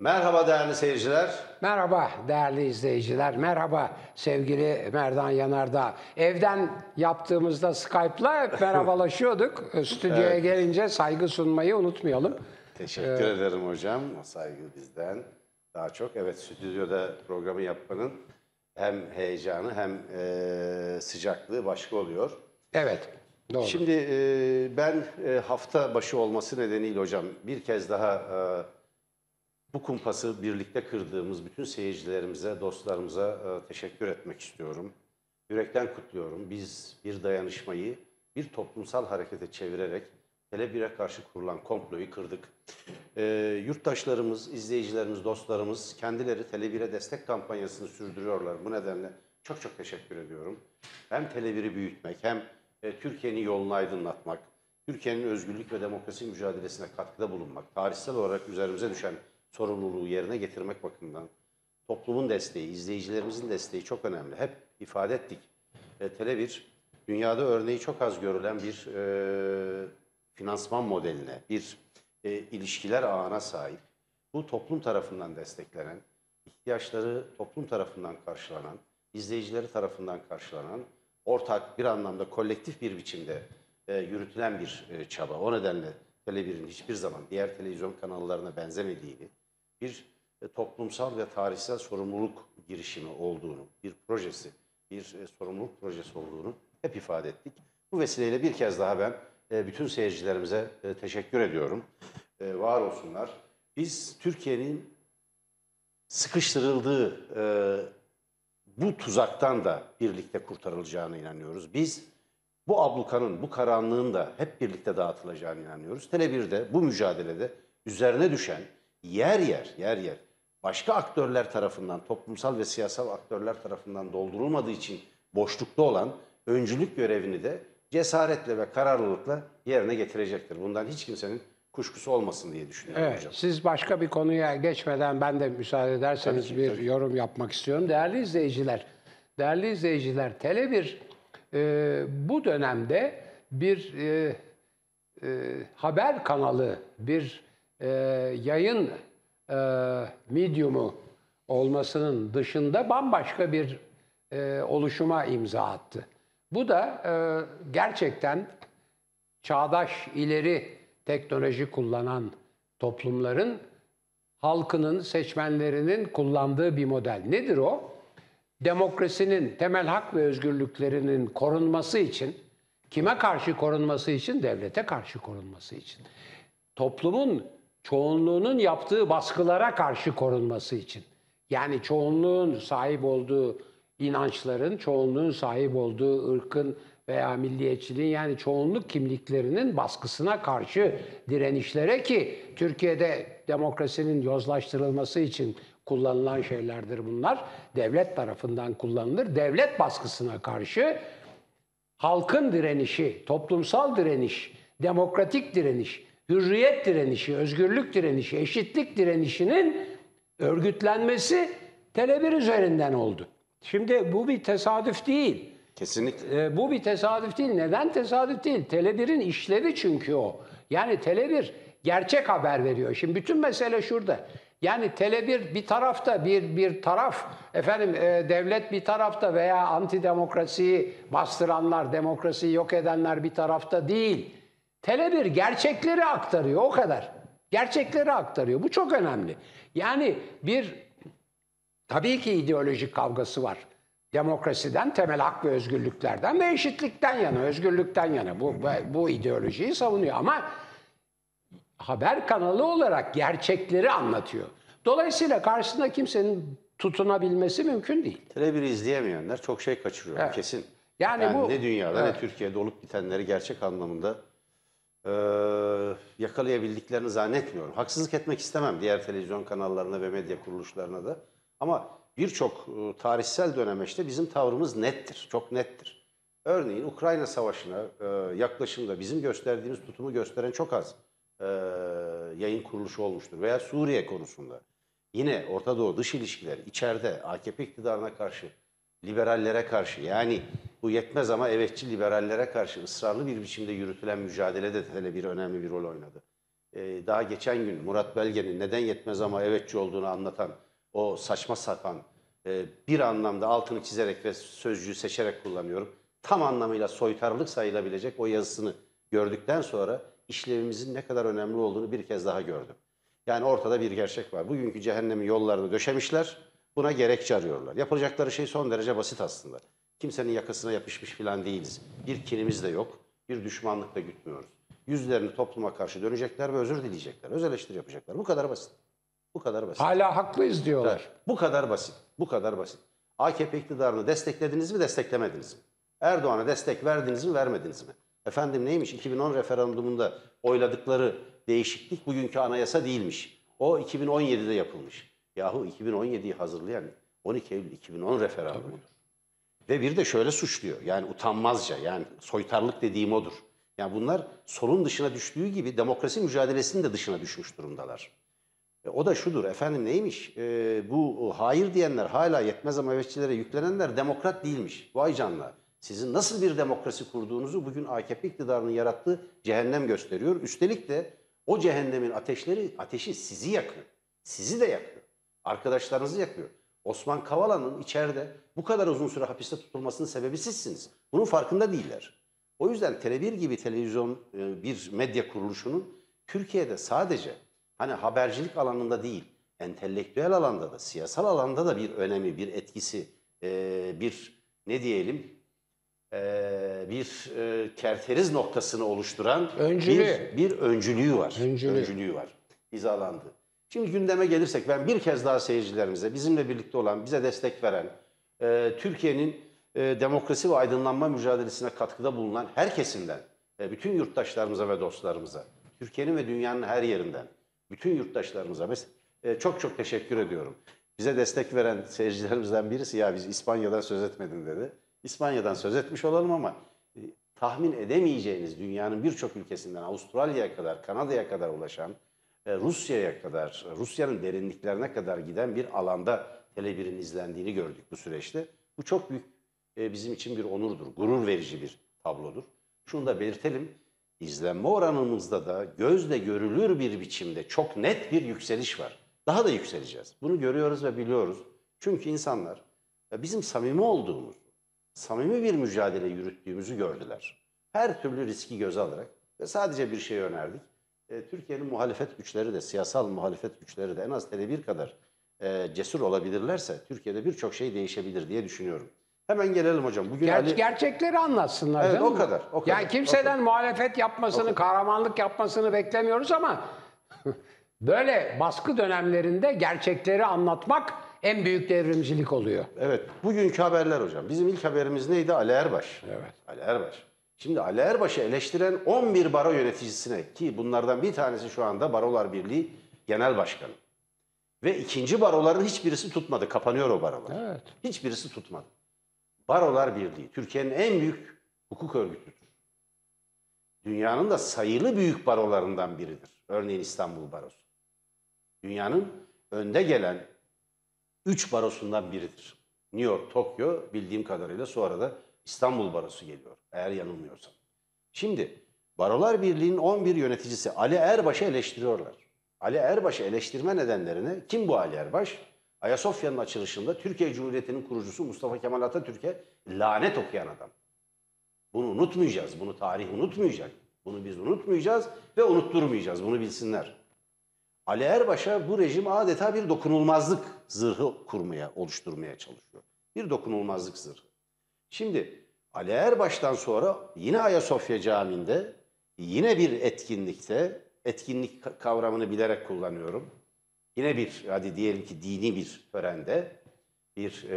Merhaba değerli seyirciler. Merhaba değerli izleyiciler. Merhaba sevgili Merdan Yanardağ. Evden yaptığımızda Skype'la hep merhabalaşıyorduk. E, stüdyoya evet. gelince saygı sunmayı unutmayalım. Teşekkür ee, ederim hocam. O saygı bizden daha çok. Evet stüdyoda programı yapmanın hem heyecanı hem e, sıcaklığı başka oluyor. Evet. Doğru. Şimdi e, ben e, hafta başı olması nedeniyle hocam bir kez daha e, bu kumpası birlikte kırdığımız bütün seyircilerimize, dostlarımıza e, teşekkür etmek istiyorum. Yürekten kutluyorum. Biz bir dayanışmayı bir toplumsal harekete çevirerek tele karşı kurulan komployu kırdık. E, yurttaşlarımız, izleyicilerimiz, dostlarımız kendileri tele destek kampanyasını sürdürüyorlar. Bu nedenle çok çok teşekkür ediyorum. Hem tele büyütmek hem e, Türkiye'nin yolunu aydınlatmak, Türkiye'nin özgürlük ve demokrasi mücadelesine katkıda bulunmak, tarihsel olarak üzerimize düşen sorumluluğu yerine getirmek bakımından toplumun desteği, izleyicilerimizin desteği çok önemli. Hep ifade ettik. E, Tele1 dünyada örneği çok az görülen bir e, finansman modeline, bir e, ilişkiler ağına sahip. Bu toplum tarafından desteklenen, ihtiyaçları toplum tarafından karşılanan, izleyicileri tarafından karşılanan, ortak bir anlamda kolektif bir biçimde e, yürütülen bir e, çaba. O nedenle Tele1'in hiçbir zaman diğer televizyon kanallarına benzemediğini, bir e, toplumsal ve tarihsel sorumluluk girişimi olduğunu, bir projesi, bir e, sorumluluk projesi olduğunu hep ifade ettik. Bu vesileyle bir kez daha ben e, bütün seyircilerimize teşekkür ediyorum. Var olsunlar. Biz Türkiye'nin sıkıştırıldığı bu tuzaktan da birlikte kurtarılacağına inanıyoruz. Biz bu ablukanın, bu karanlığın da hep birlikte dağıtılacağını inanıyoruz. Tele 1'de bu mücadelede üzerine düşen yer yer, yer yer başka aktörler tarafından, toplumsal ve siyasal aktörler tarafından doldurulmadığı için boşlukta olan öncülük görevini de cesaretle ve kararlılıkla yerine getirecektir. Bundan hiç kimsenin kuşkusu olmasın diye düşünüyorum evet, hocam. Siz başka bir konuya geçmeden ben de müsaade ederseniz tabii ki, bir tabii. yorum yapmak istiyorum. Değerli izleyiciler, değerli izleyiciler Tele 1 e, bu dönemde bir e, e, haber kanalı, bir e, yayın e, mediumu olmasının dışında bambaşka bir e, oluşuma imza attı. Bu da e, gerçekten çağdaş ileri teknoloji kullanan toplumların halkının, seçmenlerinin kullandığı bir model. Nedir o? demokrasinin temel hak ve özgürlüklerinin korunması için kime karşı korunması için? Devlete karşı korunması için. Toplumun çoğunluğunun yaptığı baskılara karşı korunması için. Yani çoğunluğun sahip olduğu inançların, çoğunluğun sahip olduğu ırkın veya milliyetçiliğin yani çoğunluk kimliklerinin baskısına karşı direnişlere ki Türkiye'de demokrasinin yozlaştırılması için kullanılan şeylerdir bunlar. Devlet tarafından kullanılır. Devlet baskısına karşı halkın direnişi, toplumsal direniş, demokratik direniş, hürriyet direnişi, özgürlük direnişi, eşitlik direnişinin örgütlenmesi tele üzerinden oldu. Şimdi bu bir tesadüf değil. Kesinlikle. Ee, bu bir tesadüf değil. Neden tesadüf değil? Tele1'in işlevi çünkü o. Yani tele gerçek haber veriyor. Şimdi bütün mesele şurada. Yani Tele1 bir tarafta bir bir taraf efendim e, devlet bir tarafta veya anti demokrasiyi bastıranlar, demokrasiyi yok edenler bir tarafta değil. Tele1 gerçekleri aktarıyor o kadar. Gerçekleri aktarıyor. Bu çok önemli. Yani bir tabii ki ideolojik kavgası var. Demokrasiden, temel hak ve özgürlüklerden ve eşitlikten yana, özgürlükten yana bu, bu ideolojiyi savunuyor ama haber kanalı olarak gerçekleri anlatıyor. Dolayısıyla karşısında kimsenin tutunabilmesi mümkün değil. Tele izleyemeyenler çok şey kaçırıyor evet. kesin. Yani, yani bu ne dünyada evet. ne Türkiye'de olup bitenleri gerçek anlamında e, yakalayabildiklerini zannetmiyorum. Haksızlık etmek istemem diğer televizyon kanallarına ve medya kuruluşlarına da. Ama birçok e, tarihsel dönemeçte bizim tavrımız nettir, çok nettir. Örneğin Ukrayna Savaşı'na e, yaklaşımda bizim gösterdiğimiz tutumu gösteren çok az e, yayın kuruluşu olmuştur. Veya Suriye konusunda yine Orta Doğu dış ilişkiler içeride AKP iktidarına karşı, liberallere karşı yani bu yetmez ama evetçi liberallere karşı ısrarlı bir biçimde yürütülen mücadelede hele bir önemli bir rol oynadı. Ee, daha geçen gün Murat Belge'nin neden yetmez ama evetçi olduğunu anlatan o saçma sapan e, bir anlamda altını çizerek ve sözcüğü seçerek kullanıyorum. Tam anlamıyla soytarlık sayılabilecek o yazısını gördükten sonra işlevimizin ne kadar önemli olduğunu bir kez daha gördüm. Yani ortada bir gerçek var. Bugünkü cehennemin yollarını döşemişler, buna gerekçe arıyorlar. Yapılacakları şey son derece basit aslında. Kimsenin yakasına yapışmış falan değiliz. Bir kinimiz de yok, bir düşmanlık da gütmüyoruz. Yüzlerini topluma karşı dönecekler ve özür dileyecekler, öz eleştiri yapacaklar. Bu kadar basit. Bu kadar basit. Hala haklıyız diyorlar. Evet, bu kadar basit. Bu kadar basit. AKP iktidarını desteklediniz mi, desteklemediniz mi? Erdoğan'a destek verdiniz mi, vermediniz mi? Efendim neymiş? 2010 referandumunda oyladıkları değişiklik bugünkü anayasa değilmiş. O 2017'de yapılmış. Yahu 2017'yi hazırlayan 12 Eylül 2010 referandumudur. Ve bir de şöyle suçluyor. Yani utanmazca yani soytarlık dediğim odur. Yani bunlar solun dışına düştüğü gibi demokrasi mücadelesinin de dışına düşmüş durumdalar. E, o da şudur efendim neymiş? E, bu hayır diyenler hala yetmez ama emekçilere yüklenenler demokrat değilmiş. Vay canına. Sizin nasıl bir demokrasi kurduğunuzu bugün AKP iktidarının yarattığı cehennem gösteriyor. Üstelik de o cehennemin ateşleri ateşi sizi yakıyor. Sizi de yakıyor. Arkadaşlarınızı yakıyor. Osman Kavala'nın içeride bu kadar uzun süre hapiste tutulmasının sebebi sizsiniz. Bunun farkında değiller. O yüzden Tele1 gibi televizyon e, bir medya kuruluşunun Türkiye'de sadece hani habercilik alanında değil, entelektüel alanda da, siyasal alanda da bir önemi, bir etkisi, e, bir ne diyelim e, bir e, kerteriz noktasını oluşturan Öncülü. bir, bir öncülüğü var. Öncülü. Öncülüğü var. hizalandı Şimdi gündeme gelirsek ben bir kez daha seyircilerimize, bizimle birlikte olan, bize destek veren, e, Türkiye'nin e, demokrasi ve aydınlanma mücadelesine katkıda bulunan herkesinden e, bütün yurttaşlarımıza ve dostlarımıza, Türkiye'nin ve dünyanın her yerinden, bütün yurttaşlarımıza e, çok çok teşekkür ediyorum. Bize destek veren seyircilerimizden birisi ya biz İspanya'dan söz etmedin dedi. İspanya'dan söz etmiş olalım ama e, tahmin edemeyeceğiniz dünyanın birçok ülkesinden Avustralya'ya kadar, Kanada'ya kadar ulaşan, e, Rusya'ya kadar, e, Rusya'nın derinliklerine kadar giden bir alanda Tele1'in izlendiğini gördük bu süreçte. Bu çok büyük bizim için bir onurdur, gurur verici bir tablodur. Şunu da belirtelim, izlenme oranımızda da gözle görülür bir biçimde çok net bir yükseliş var. Daha da yükseleceğiz. Bunu görüyoruz ve biliyoruz. Çünkü insanlar bizim samimi olduğumuz, samimi bir mücadele yürüttüğümüzü gördüler. Her türlü riski göze alarak ve sadece bir şey önerdik. E, Türkiye'nin muhalefet güçleri de, siyasal muhalefet güçleri de en az tele kadar e, cesur olabilirlerse Türkiye'de birçok şey değişebilir diye düşünüyorum. Hemen gelelim hocam. Bugün Ger Ali... Gerçekleri anlatsınlar evet, canım. O kadar, o kadar. Yani kimseden o kadar. muhalefet yapmasını, kahramanlık yapmasını beklemiyoruz ama böyle baskı dönemlerinde gerçekleri anlatmak en büyük devrimcilik oluyor. Evet. Bugünkü haberler hocam. Bizim ilk haberimiz neydi? Ali Erbaş. Evet. Ali Erbaş. Şimdi Ali Erbaş'ı eleştiren 11 baro yöneticisine ki bunlardan bir tanesi şu anda Barolar Birliği Genel Başkanı. Ve ikinci baroların hiçbirisi tutmadı. Kapanıyor o barolar. Evet. Hiçbirisi tutmadı. Barolar Birliği Türkiye'nin en büyük hukuk örgütüdür. Dünyanın da sayılı büyük barolarından biridir. Örneğin İstanbul Barosu. Dünyanın önde gelen 3 barosundan biridir. New York, Tokyo bildiğim kadarıyla sonra da İstanbul Barosu geliyor eğer yanılmıyorsam. Şimdi Barolar Birliği'nin 11 yöneticisi Ali Erbaş'ı eleştiriyorlar. Ali Erbaş'ı eleştirme nedenlerini kim bu Ali Erbaş? Ayasofya'nın açılışında Türkiye Cumhuriyeti'nin kurucusu Mustafa Kemal Atatürk'e lanet okuyan adam. Bunu unutmayacağız. Bunu tarih unutmayacak. Bunu biz unutmayacağız ve unutturmayacağız. Bunu bilsinler. Ali Erbaş'a bu rejim adeta bir dokunulmazlık zırhı kurmaya, oluşturmaya çalışıyor. Bir dokunulmazlık zırhı. Şimdi Ali Erbaş'tan sonra yine Ayasofya Camii'nde yine bir etkinlikte, etkinlik kavramını bilerek kullanıyorum. Yine bir, hadi diyelim ki dini bir törende, bir e,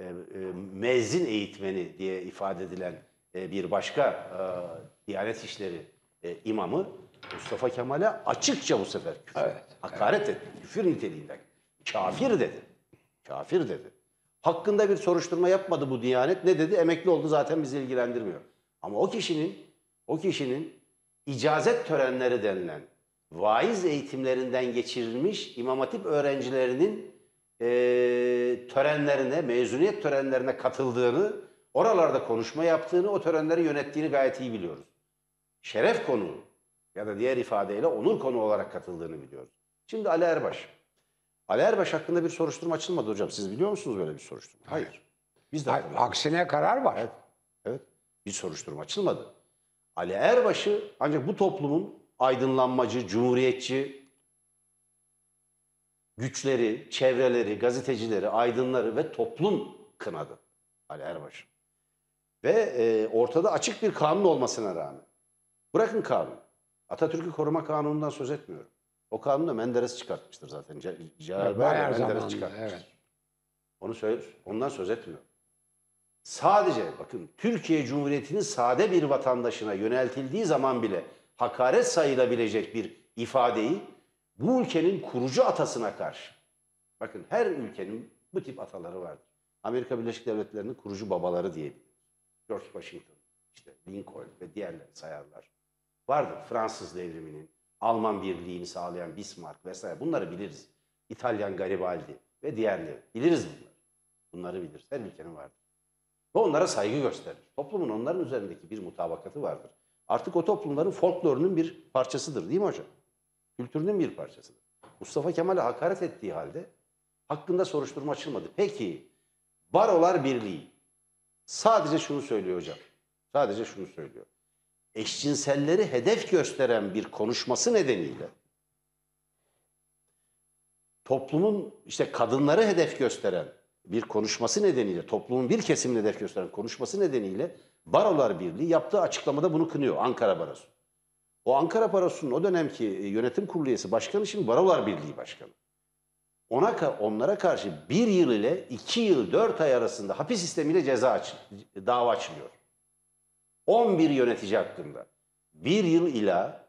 e, e, mezin eğitmeni diye ifade edilen e, bir başka e, Diyanet İşleri e, imamı Mustafa Kemal'e açıkça bu sefer küfür. Evet, Hakaret evet. etti. Küfür niteliğinden. Kafir dedi. Kafir dedi. Hakkında bir soruşturma yapmadı bu Diyanet. Ne dedi? Emekli oldu zaten bizi ilgilendirmiyor. Ama o kişinin o kişinin icazet törenleri denilen vaiz eğitimlerinden geçirilmiş İmam Hatip öğrencilerinin e, törenlerine, mezuniyet törenlerine katıldığını, oralarda konuşma yaptığını, o törenleri yönettiğini gayet iyi biliyoruz. Şeref konuğu ya da diğer ifadeyle onur konu olarak katıldığını biliyoruz. Şimdi Ali Erbaş. Ali Erbaş hakkında bir soruşturma açılmadı hocam. Siz biliyor musunuz böyle bir soruşturma? Hayır. Hayır. Biz de Hayır, aksine karar var. Evet. evet. Bir soruşturma açılmadı. Ali Erbaş'ı ancak bu toplumun aydınlanmacı, cumhuriyetçi güçleri, çevreleri, gazetecileri, aydınları ve toplum kınadı Ali Erbaş. Ve e, ortada açık bir kanun olmasına rağmen. Bırakın kanun. Atatürk'ü koruma kanunundan söz etmiyorum. O kanunu da Menderes çıkartmıştır zaten. Ce Celal Bayar Menderes zamanında, çıkartmıştır. Evet. Onu söyle, ondan söz etmiyorum. Sadece bakın Türkiye Cumhuriyeti'nin sade bir vatandaşına yöneltildiği zaman bile hakaret sayılabilecek bir ifadeyi bu ülkenin kurucu atasına karşı. Bakın her ülkenin bu tip ataları vardır. Amerika Birleşik Devletleri'nin kurucu babaları diyebilir. George Washington, işte Lincoln ve diğerleri sayarlar. Vardı Fransız devriminin, Alman birliğini sağlayan Bismarck vesaire bunları biliriz. İtalyan Garibaldi ve diğerleri. Biliriz bunları. Bunları biliriz. Her ülkenin vardır. Ve onlara saygı gösterir. Toplumun onların üzerindeki bir mutabakatı vardır. Artık o toplumların folklorunun bir parçasıdır değil mi hocam? Kültürünün bir parçasıdır. Mustafa Kemal'e hakaret ettiği halde hakkında soruşturma açılmadı. Peki Barolar Birliği sadece şunu söylüyor hocam. Sadece şunu söylüyor eşcinselleri hedef gösteren bir konuşması nedeniyle toplumun işte kadınları hedef gösteren bir konuşması nedeniyle, toplumun bir kesimini hedef gösteren konuşması nedeniyle Barolar Birliği yaptığı açıklamada bunu kınıyor Ankara Barosu. O Ankara Barosu'nun o dönemki e, yönetim kurulu üyesi başkanı şimdi Barolar Birliği başkanı. Ona, onlara karşı bir yıl ile iki yıl dört ay arasında hapis sistemiyle ceza aç, dava açılıyor. 11 yönetici hakkında 1 yıl ila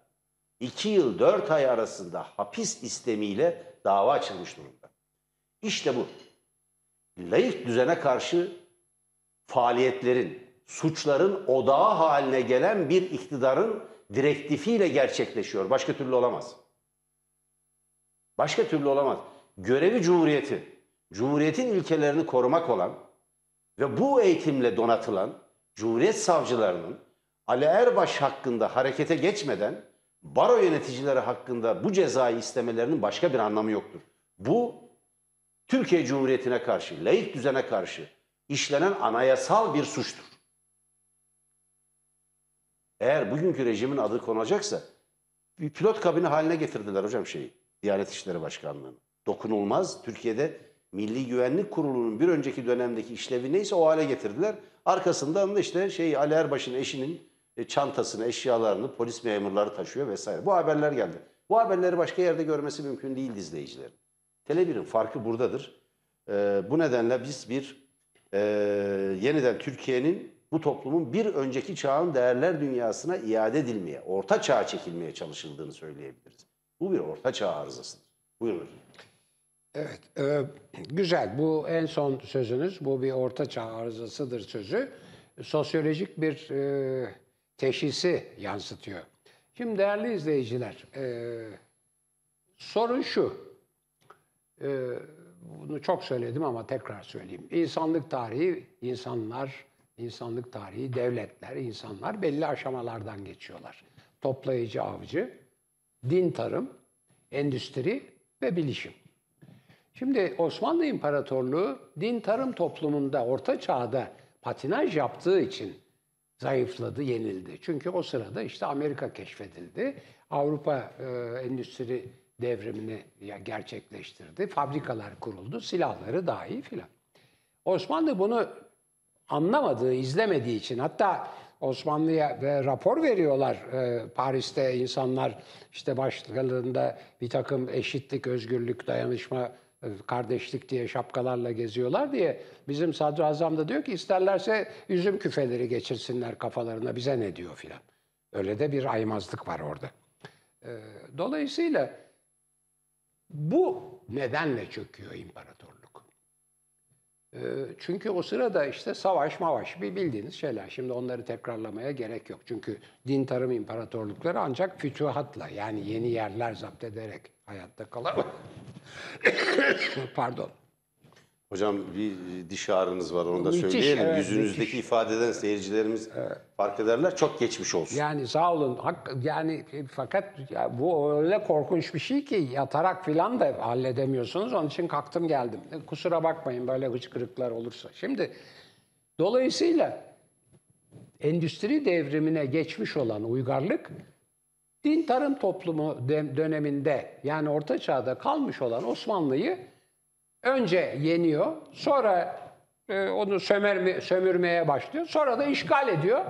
2 yıl 4 ay arasında hapis istemiyle dava açılmış durumda. İşte bu. Layık düzene karşı faaliyetlerin, suçların odağı haline gelen bir iktidarın direktifiyle gerçekleşiyor. Başka türlü olamaz. Başka türlü olamaz. Görevi cumhuriyeti, cumhuriyetin ilkelerini korumak olan ve bu eğitimle donatılan Cumhuriyet savcılarının Ali Erbaş hakkında harekete geçmeden baro yöneticileri hakkında bu cezayı istemelerinin başka bir anlamı yoktur. Bu Türkiye Cumhuriyeti'ne karşı, laik düzene karşı işlenen anayasal bir suçtur. Eğer bugünkü rejimin adı konacaksa bir pilot kabini haline getirdiler hocam şeyi. Diyanet İşleri Başkanlığı'nı. Dokunulmaz Türkiye'de Milli Güvenlik Kurulu'nun bir önceki dönemdeki işlevi neyse o hale getirdiler. Arkasından da işte şey Ali Erbaş'ın eşinin e, çantasını, eşyalarını polis memurları taşıyor vesaire. Bu haberler geldi. Bu haberleri başka yerde görmesi mümkün değil izleyicilerin. tele farkı buradadır. Ee, bu nedenle biz bir e, yeniden Türkiye'nin bu toplumun bir önceki çağın değerler dünyasına iade edilmeye, orta çağa çekilmeye çalışıldığını söyleyebiliriz. Bu bir orta çağ arızasıdır. Buyurun hocam. Evet, e, güzel. Bu en son sözünüz. Bu bir orta çağ arızasıdır sözü. Sosyolojik bir e, teşhisi yansıtıyor. Şimdi değerli izleyiciler, e, sorun şu. E, bunu çok söyledim ama tekrar söyleyeyim. İnsanlık tarihi, insanlar, insanlık tarihi, devletler, insanlar belli aşamalardan geçiyorlar. Toplayıcı avcı, din tarım, endüstri ve bilişim. Şimdi Osmanlı İmparatorluğu din tarım toplumunda orta çağda patinaj yaptığı için zayıfladı, yenildi. Çünkü o sırada işte Amerika keşfedildi. Avrupa e, endüstri devrimini gerçekleştirdi. Fabrikalar kuruldu, silahları dahi filan. Osmanlı bunu anlamadığı, izlemediği için hatta Osmanlı'ya ve rapor veriyorlar. E, Paris'te insanlar işte başlıklarında bir takım eşitlik, özgürlük, dayanışma kardeşlik diye şapkalarla geziyorlar diye bizim sadrazam da diyor ki isterlerse üzüm küfeleri geçirsinler kafalarına bize ne diyor filan. Öyle de bir aymazlık var orada. Ee, dolayısıyla bu nedenle çöküyor imparatorluk. Ee, çünkü o sırada işte savaş mavaş bir bildiğiniz şeyler. Şimdi onları tekrarlamaya gerek yok. Çünkü din tarım imparatorlukları ancak fütühatla yani yeni yerler zapt ederek hayatta kalır. Pardon. Hocam bir diş ağrınız var onu da müthiş, söyleyelim. Evet, Yüzünüzdeki müthiş. ifadeden seyircilerimiz evet. fark ederler. Çok geçmiş olsun. Yani sağ olun. Hak, yani e, fakat ya, bu öyle korkunç bir şey ki yatarak filan da halledemiyorsunuz. Onun için kalktım geldim. E, kusura bakmayın böyle hıçkırıklar olursa. Şimdi dolayısıyla endüstri devrimine geçmiş olan uygarlık din tarım toplumu döneminde yani Orta Çağ'da kalmış olan Osmanlı'yı önce yeniyor, sonra e, onu sömürme, sömürmeye başlıyor, sonra da işgal ediyor,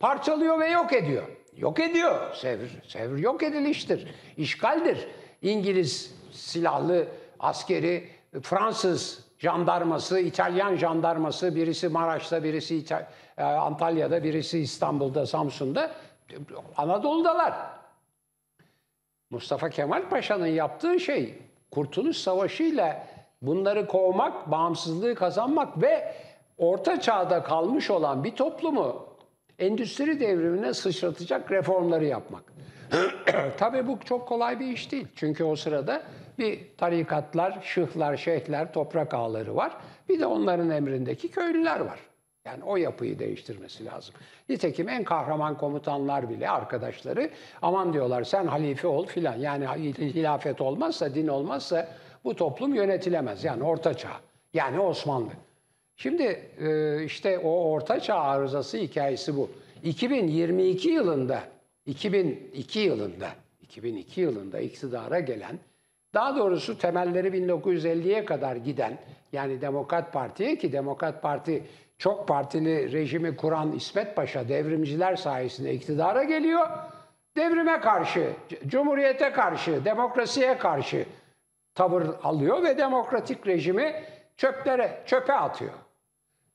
parçalıyor ve yok ediyor. Yok ediyor Sevr. Sevr yok ediliştir, işgaldir. İngiliz silahlı askeri, Fransız jandarması, İtalyan jandarması, birisi Maraş'ta, birisi İta- e, Antalya'da, birisi İstanbul'da, Samsun'da, Anadolu'dalar. Mustafa Kemal Paşa'nın yaptığı şey Kurtuluş Savaşı ile bunları kovmak, bağımsızlığı kazanmak ve orta çağda kalmış olan bir toplumu endüstri devrimine sıçratacak reformları yapmak. Tabii bu çok kolay bir iş değil. Çünkü o sırada bir tarikatlar, şıhlar, şeyhler, toprak ağları var. Bir de onların emrindeki köylüler var. Yani o yapıyı değiştirmesi lazım. Nitekim en kahraman komutanlar bile arkadaşları aman diyorlar sen halife ol filan. Yani hilafet olmazsa, din olmazsa bu toplum yönetilemez. Yani orta çağ. Yani Osmanlı. Şimdi e, işte o orta çağ arızası hikayesi bu. 2022 yılında 2002 yılında 2002 yılında iktidara gelen daha doğrusu temelleri 1950'ye kadar giden yani Demokrat Parti'ye ki Demokrat Parti çok partili rejimi kuran İsmet Paşa devrimciler sayesinde iktidara geliyor. Devrime karşı, cumhuriyete karşı, demokrasiye karşı tavır alıyor ve demokratik rejimi çöplere, çöpe atıyor.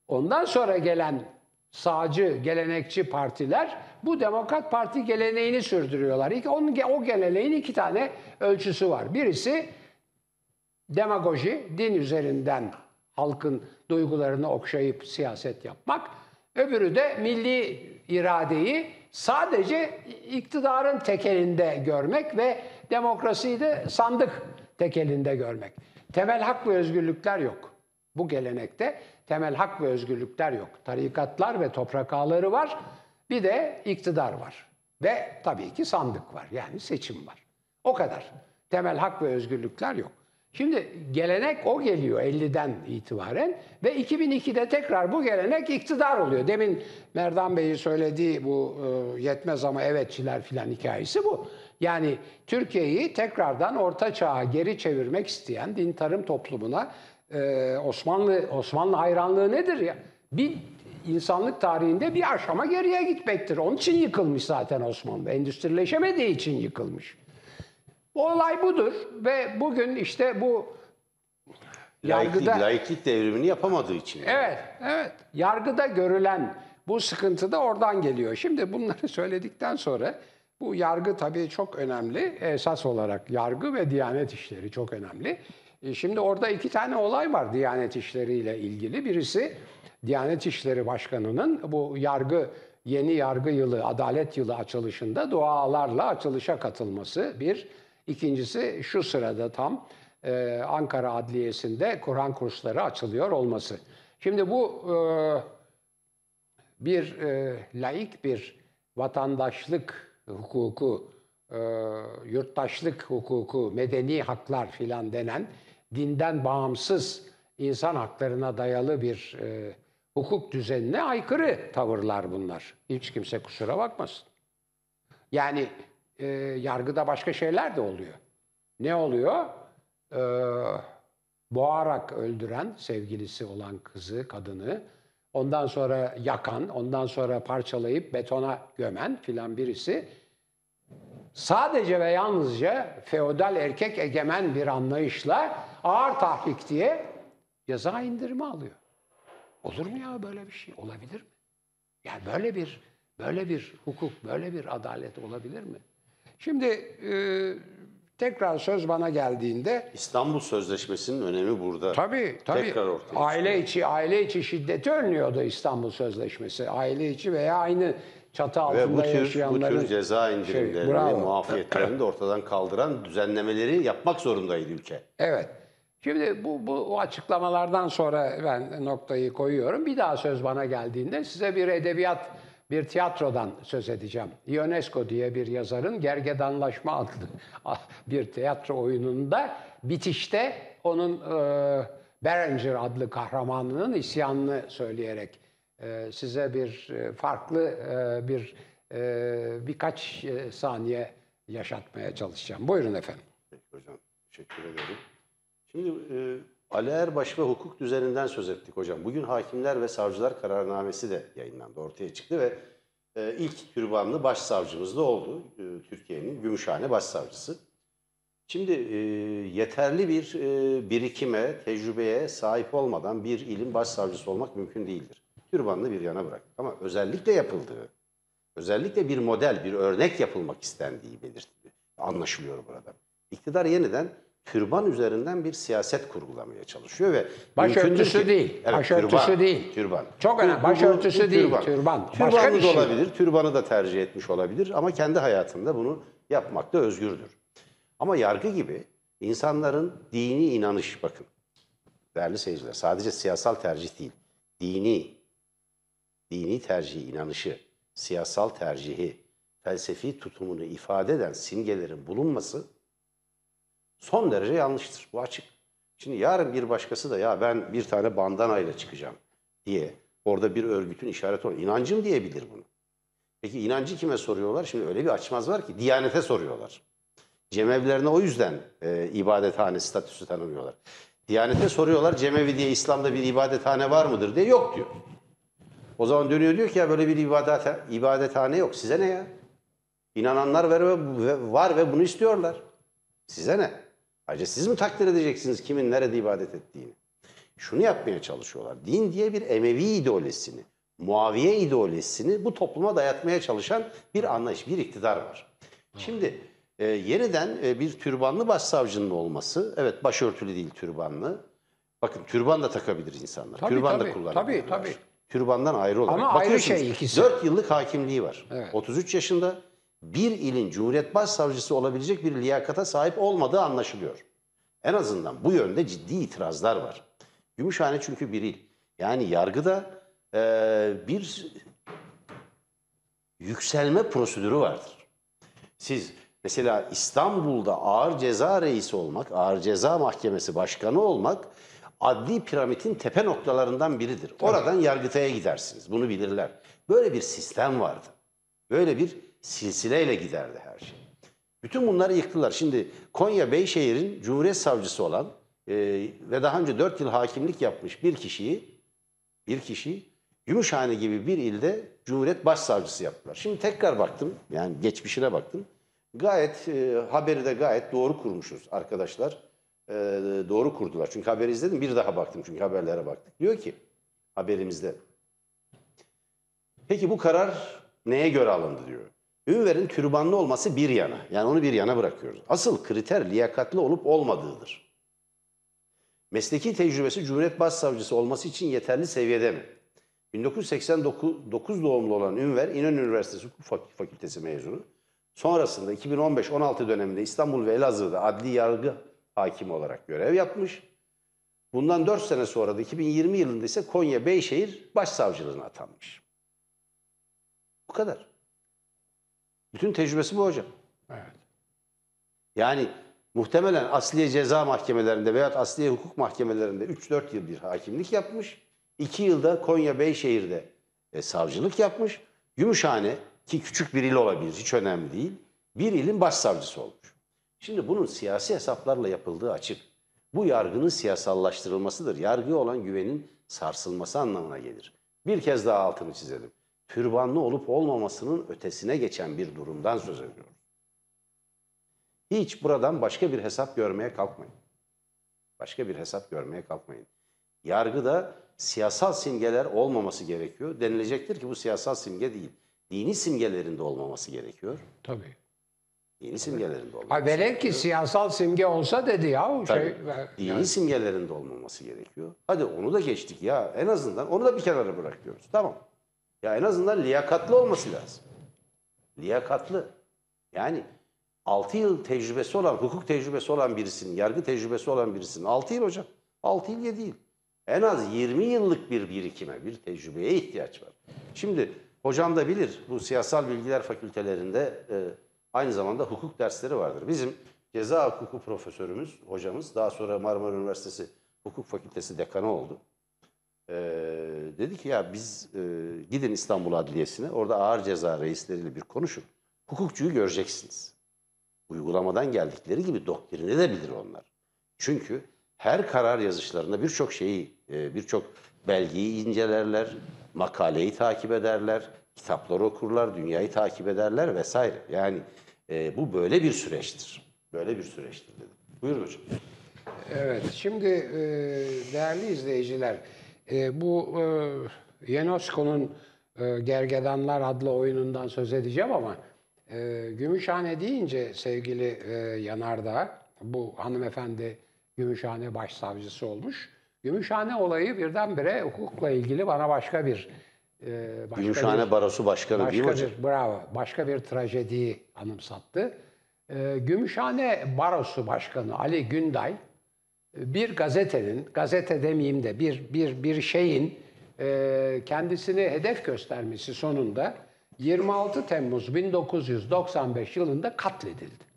Ondan sonra gelen sağcı, gelenekçi partiler bu Demokrat Parti geleneğini sürdürüyorlar. İlk Onun, o geleneğin iki tane ölçüsü var. Birisi demagoji, din üzerinden halkın duygularını okşayıp siyaset yapmak. Öbürü de milli iradeyi sadece iktidarın tekelinde görmek ve demokrasiyi de sandık tekelinde görmek. Temel hak ve özgürlükler yok. Bu gelenekte temel hak ve özgürlükler yok. Tarikatlar ve toprak ağları var. Bir de iktidar var. Ve tabii ki sandık var. Yani seçim var. O kadar. Temel hak ve özgürlükler yok. Şimdi gelenek o geliyor 50'den itibaren ve 2002'de tekrar bu gelenek iktidar oluyor. Demin Merdan Bey'i söylediği bu e, yetmez ama evetçiler filan hikayesi bu. Yani Türkiye'yi tekrardan orta çağa geri çevirmek isteyen din tarım toplumuna e, Osmanlı Osmanlı hayranlığı nedir ya? Bir insanlık tarihinde bir aşama geriye gitmektir. Onun için yıkılmış zaten Osmanlı. Endüstrileşemediği için yıkılmış olay budur ve bugün işte bu yargıda... Laiklik, devrimini yapamadığı için. Evet, evet. Yargıda görülen bu sıkıntı da oradan geliyor. Şimdi bunları söyledikten sonra bu yargı tabii çok önemli. Esas olarak yargı ve Diyanet işleri çok önemli. E, şimdi orada iki tane olay var Diyanet İşleri ile ilgili. Birisi Diyanet İşleri Başkanı'nın bu yargı yeni yargı yılı, adalet yılı açılışında dualarla açılışa katılması bir İkincisi şu sırada tam e, Ankara Adliyesi'nde Kur'an kursları açılıyor olması. Şimdi bu e, bir e, laik bir vatandaşlık hukuku, e, yurttaşlık hukuku, medeni haklar filan denen dinden bağımsız insan haklarına dayalı bir e, hukuk düzenine aykırı tavırlar bunlar. Hiç kimse kusura bakmasın. Yani e, yargıda başka şeyler de oluyor. Ne oluyor? E, boğarak öldüren sevgilisi olan kızı, kadını, ondan sonra yakan, ondan sonra parçalayıp betona gömen filan birisi sadece ve yalnızca feodal erkek egemen bir anlayışla ağır tahrik diye ceza indirimi alıyor. Olur mu ya böyle bir şey? Olabilir mi? Yani böyle bir böyle bir hukuk, böyle bir adalet olabilir mi? Şimdi e, tekrar söz bana geldiğinde... İstanbul Sözleşmesi'nin önemi burada. Tabii, tabii. Tekrar ortaya aile içi, aile içi şiddeti önlüyordu İstanbul Sözleşmesi. Aile içi veya aynı çatı altında Ve bu tür, yaşayanların... bu tür ceza şey, indirimlerini, şey, muafiyetlerini de ortadan kaldıran düzenlemeleri yapmak zorundaydı ülke. Evet. Şimdi bu, bu açıklamalardan sonra ben noktayı koyuyorum. Bir daha söz bana geldiğinde size bir edebiyat bir tiyatrodan söz edeceğim. Ionesco diye bir yazarın Gergedanlaşma adlı bir tiyatro oyununda bitişte onun e, Berenger adlı kahramanının isyanını söyleyerek e, size bir e, farklı e, bir e, birkaç e, saniye yaşatmaya çalışacağım. Buyurun efendim. Peki hocam. Teşekkür ederim. Şimdi e, Ali Erbaş ve hukuk düzeninden söz ettik hocam. Bugün hakimler ve savcılar kararnamesi de yayınlandı, ortaya çıktı ve e, ilk türbanlı başsavcımız da oldu. E, Türkiye'nin Gümüşhane başsavcısı. Şimdi e, yeterli bir birikime, tecrübeye sahip olmadan bir ilin başsavcısı olmak mümkün değildir. Türbanlı bir yana bırak. Ama özellikle yapıldığı, özellikle bir model, bir örnek yapılmak istendiği belirtiliyor. Anlaşılıyor burada. İktidar yeniden türban üzerinden bir siyaset kurgulamaya çalışıyor ve başörtüsü ki, değil. Evet, başörtüsü türban, değil. Türban. Çok önemli. Başörtüsü türban. değil. Türban. Türbanımız Başka bir şey. olabilir. Türbanı da tercih etmiş olabilir ama kendi hayatında bunu yapmakta özgürdür. Ama yargı gibi insanların dini inanış bakın. Değerli seyirciler sadece siyasal tercih değil. Dini dini tercihi, inanışı, siyasal tercihi, felsefi tutumunu ifade eden simgelerin bulunması son derece yanlıştır. Bu açık. Şimdi yarın bir başkası da ya ben bir tane bandana ile çıkacağım diye orada bir örgütün işareti olur. İnancım diyebilir bunu. Peki inancı kime soruyorlar? Şimdi öyle bir açmaz var ki Diyanete soruyorlar. Cemevlerine o yüzden e, ibadethane statüsü tanımıyorlar. Diyanete soruyorlar Cemevi diye İslam'da bir ibadethane var mıdır diye yok diyor. O zaman dönüyor diyor ki ya böyle bir ibadet, ibadethane yok size ne ya? İnananlar var ve, var ve bunu istiyorlar. Size ne? Ayrıca siz mi takdir edeceksiniz kimin nerede ibadet ettiğini? Şunu yapmaya çalışıyorlar. Din diye bir Emevi ideolojisini, Muaviye ideolojisini bu topluma dayatmaya çalışan bir anlayış, bir iktidar var. Şimdi e, yeniden e, bir türbanlı başsavcının olması, evet başörtülü değil türbanlı. Bakın türban da takabilir insanlar, tabii, türban tabii, da kullanabilir. Tabii, tabii. Türbandan ayrı olarak. Ama ayrı şey ikisi. 4 yıllık hakimliği var. Evet. 33 yaşında bir ilin Cumhuriyet Başsavcısı olabilecek bir liyakata sahip olmadığı anlaşılıyor. En azından bu yönde ciddi itirazlar var. Gümüşhane çünkü bir il. Yani yargıda e, bir yükselme prosedürü vardır. Siz mesela İstanbul'da ağır ceza reisi olmak, ağır ceza mahkemesi başkanı olmak adli piramidin tepe noktalarından biridir. Oradan yargıtaya gidersiniz. Bunu bilirler. Böyle bir sistem vardı. Böyle bir silsileyle giderdi her şey. Bütün bunları yıktılar. Şimdi Konya Beyşehir'in Cumhuriyet Savcısı olan e, ve daha önce 4 yıl hakimlik yapmış bir kişiyi bir kişiyi Gümüşhane gibi bir ilde Cumhuriyet Başsavcısı yaptılar. Şimdi tekrar baktım, yani geçmişine baktım. Gayet e, haberi de gayet doğru kurmuşuz arkadaşlar. E, doğru kurdular. Çünkü haberi izledim, bir daha baktım çünkü haberlere baktık. Diyor ki haberimizde. Peki bu karar neye göre alındı diyor. Ünver'in türbanlı olması bir yana. Yani onu bir yana bırakıyoruz. Asıl kriter liyakatlı olup olmadığıdır. Mesleki tecrübesi Cumhuriyet Başsavcısı olması için yeterli seviyede mi? 1989 doğumlu olan Ünver, İnönü Üniversitesi Hukuk Fakültesi mezunu. Sonrasında 2015-16 döneminde İstanbul ve Elazığ'da adli yargı hakimi olarak görev yapmış. Bundan 4 sene sonra da 2020 yılında ise Konya Beyşehir Başsavcılığına atanmış. Bu kadar. Bütün tecrübesi bu hocam. Evet. Yani muhtemelen asliye ceza mahkemelerinde veya asliye hukuk mahkemelerinde 3-4 yıl bir hakimlik yapmış. 2 yılda Konya Beyşehir'de e, savcılık yapmış. Gümüşhane ki küçük bir il olabilir hiç önemli değil. Bir ilin başsavcısı olmuş. Şimdi bunun siyasi hesaplarla yapıldığı açık. Bu yargının siyasallaştırılmasıdır. Yargıya olan güvenin sarsılması anlamına gelir. Bir kez daha altını çizelim pürvanlı olup olmamasının ötesine geçen bir durumdan söz ediyoruz. Hiç buradan başka bir hesap görmeye kalkmayın. Başka bir hesap görmeye kalkmayın. Yargıda siyasal simgeler olmaması gerekiyor. Denilecektir ki bu siyasal simge değil. Dini simgelerinde olmaması gerekiyor. Tabii. Dini simgelerinde olmaması gerekiyor. velev gerekiyor. ki siyasal simge olsa dedi ya. o Şey, dini yani. simgelerinde olmaması gerekiyor. Hadi onu da geçtik ya. En azından onu da bir kenara bırakıyoruz. Tamam. Ya en azından liyakatlı olması lazım. Liyakatlı. Yani 6 yıl tecrübesi olan, hukuk tecrübesi olan birisinin, yargı tecrübesi olan birisinin 6 yıl hocam. 6 yıl 7 yıl. En az 20 yıllık bir birikime, bir tecrübeye ihtiyaç var. Şimdi hocam da bilir bu siyasal bilgiler fakültelerinde e, aynı zamanda hukuk dersleri vardır. Bizim ceza hukuku profesörümüz, hocamız daha sonra Marmara Üniversitesi Hukuk Fakültesi dekanı oldu. E, dedi ki ya biz e, gidin İstanbul Adliyesi'ne orada ağır ceza reisleriyle bir konuşun. Hukukçuyu göreceksiniz. Uygulamadan geldikleri gibi doktrin edebilir onlar. Çünkü her karar yazışlarında birçok şeyi, e, birçok belgeyi incelerler, makaleyi takip ederler, kitapları okurlar, dünyayı takip ederler vesaire. Yani e, bu böyle bir süreçtir. Böyle bir süreçtir dedim. Buyurun hocam. Evet, şimdi e, değerli izleyiciler, e, bu e, Yenosco'nun e, Gergedanlar adlı oyunundan söz edeceğim ama e, Gümüşhane deyince sevgili e, Yanardağ, bu hanımefendi Gümüşhane Başsavcısı olmuş. Gümüşhane olayı birdenbire hukukla ilgili bana başka bir e, başka Gümüşhane bir, Barosu Başkanı başka değil mi hocam? bravo. Başka bir trajediyi anımsattı. E, Gümüşhane Barosu Başkanı Ali Günday bir gazetenin, gazete demeyeyim de bir bir bir şeyin e, kendisini hedef göstermesi sonunda 26 Temmuz 1995 yılında katledildi.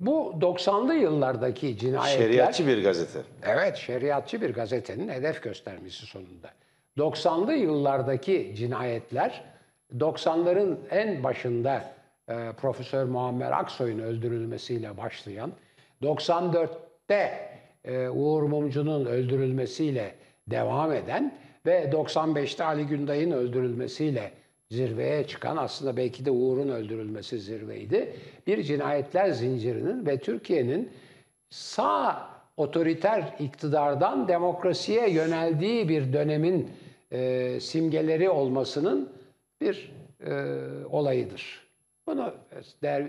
Bu 90'lı yıllardaki cinayetler... Şeriatçı bir gazete. Evet, şeriatçı bir gazetenin hedef göstermesi sonunda. 90'lı yıllardaki cinayetler, 90'ların en başında e, Profesör Muammer Aksoy'un öldürülmesiyle başlayan, 94'te e, Uğur Mumcu'nun öldürülmesiyle devam eden ve 95'te Ali Günday'ın öldürülmesiyle zirveye çıkan aslında belki de Uğur'un öldürülmesi zirveydi. Bir cinayetler zincirinin ve Türkiye'nin sağ otoriter iktidardan demokrasiye yöneldiği bir dönemin e, simgeleri olmasının bir e, olayıdır. Bunu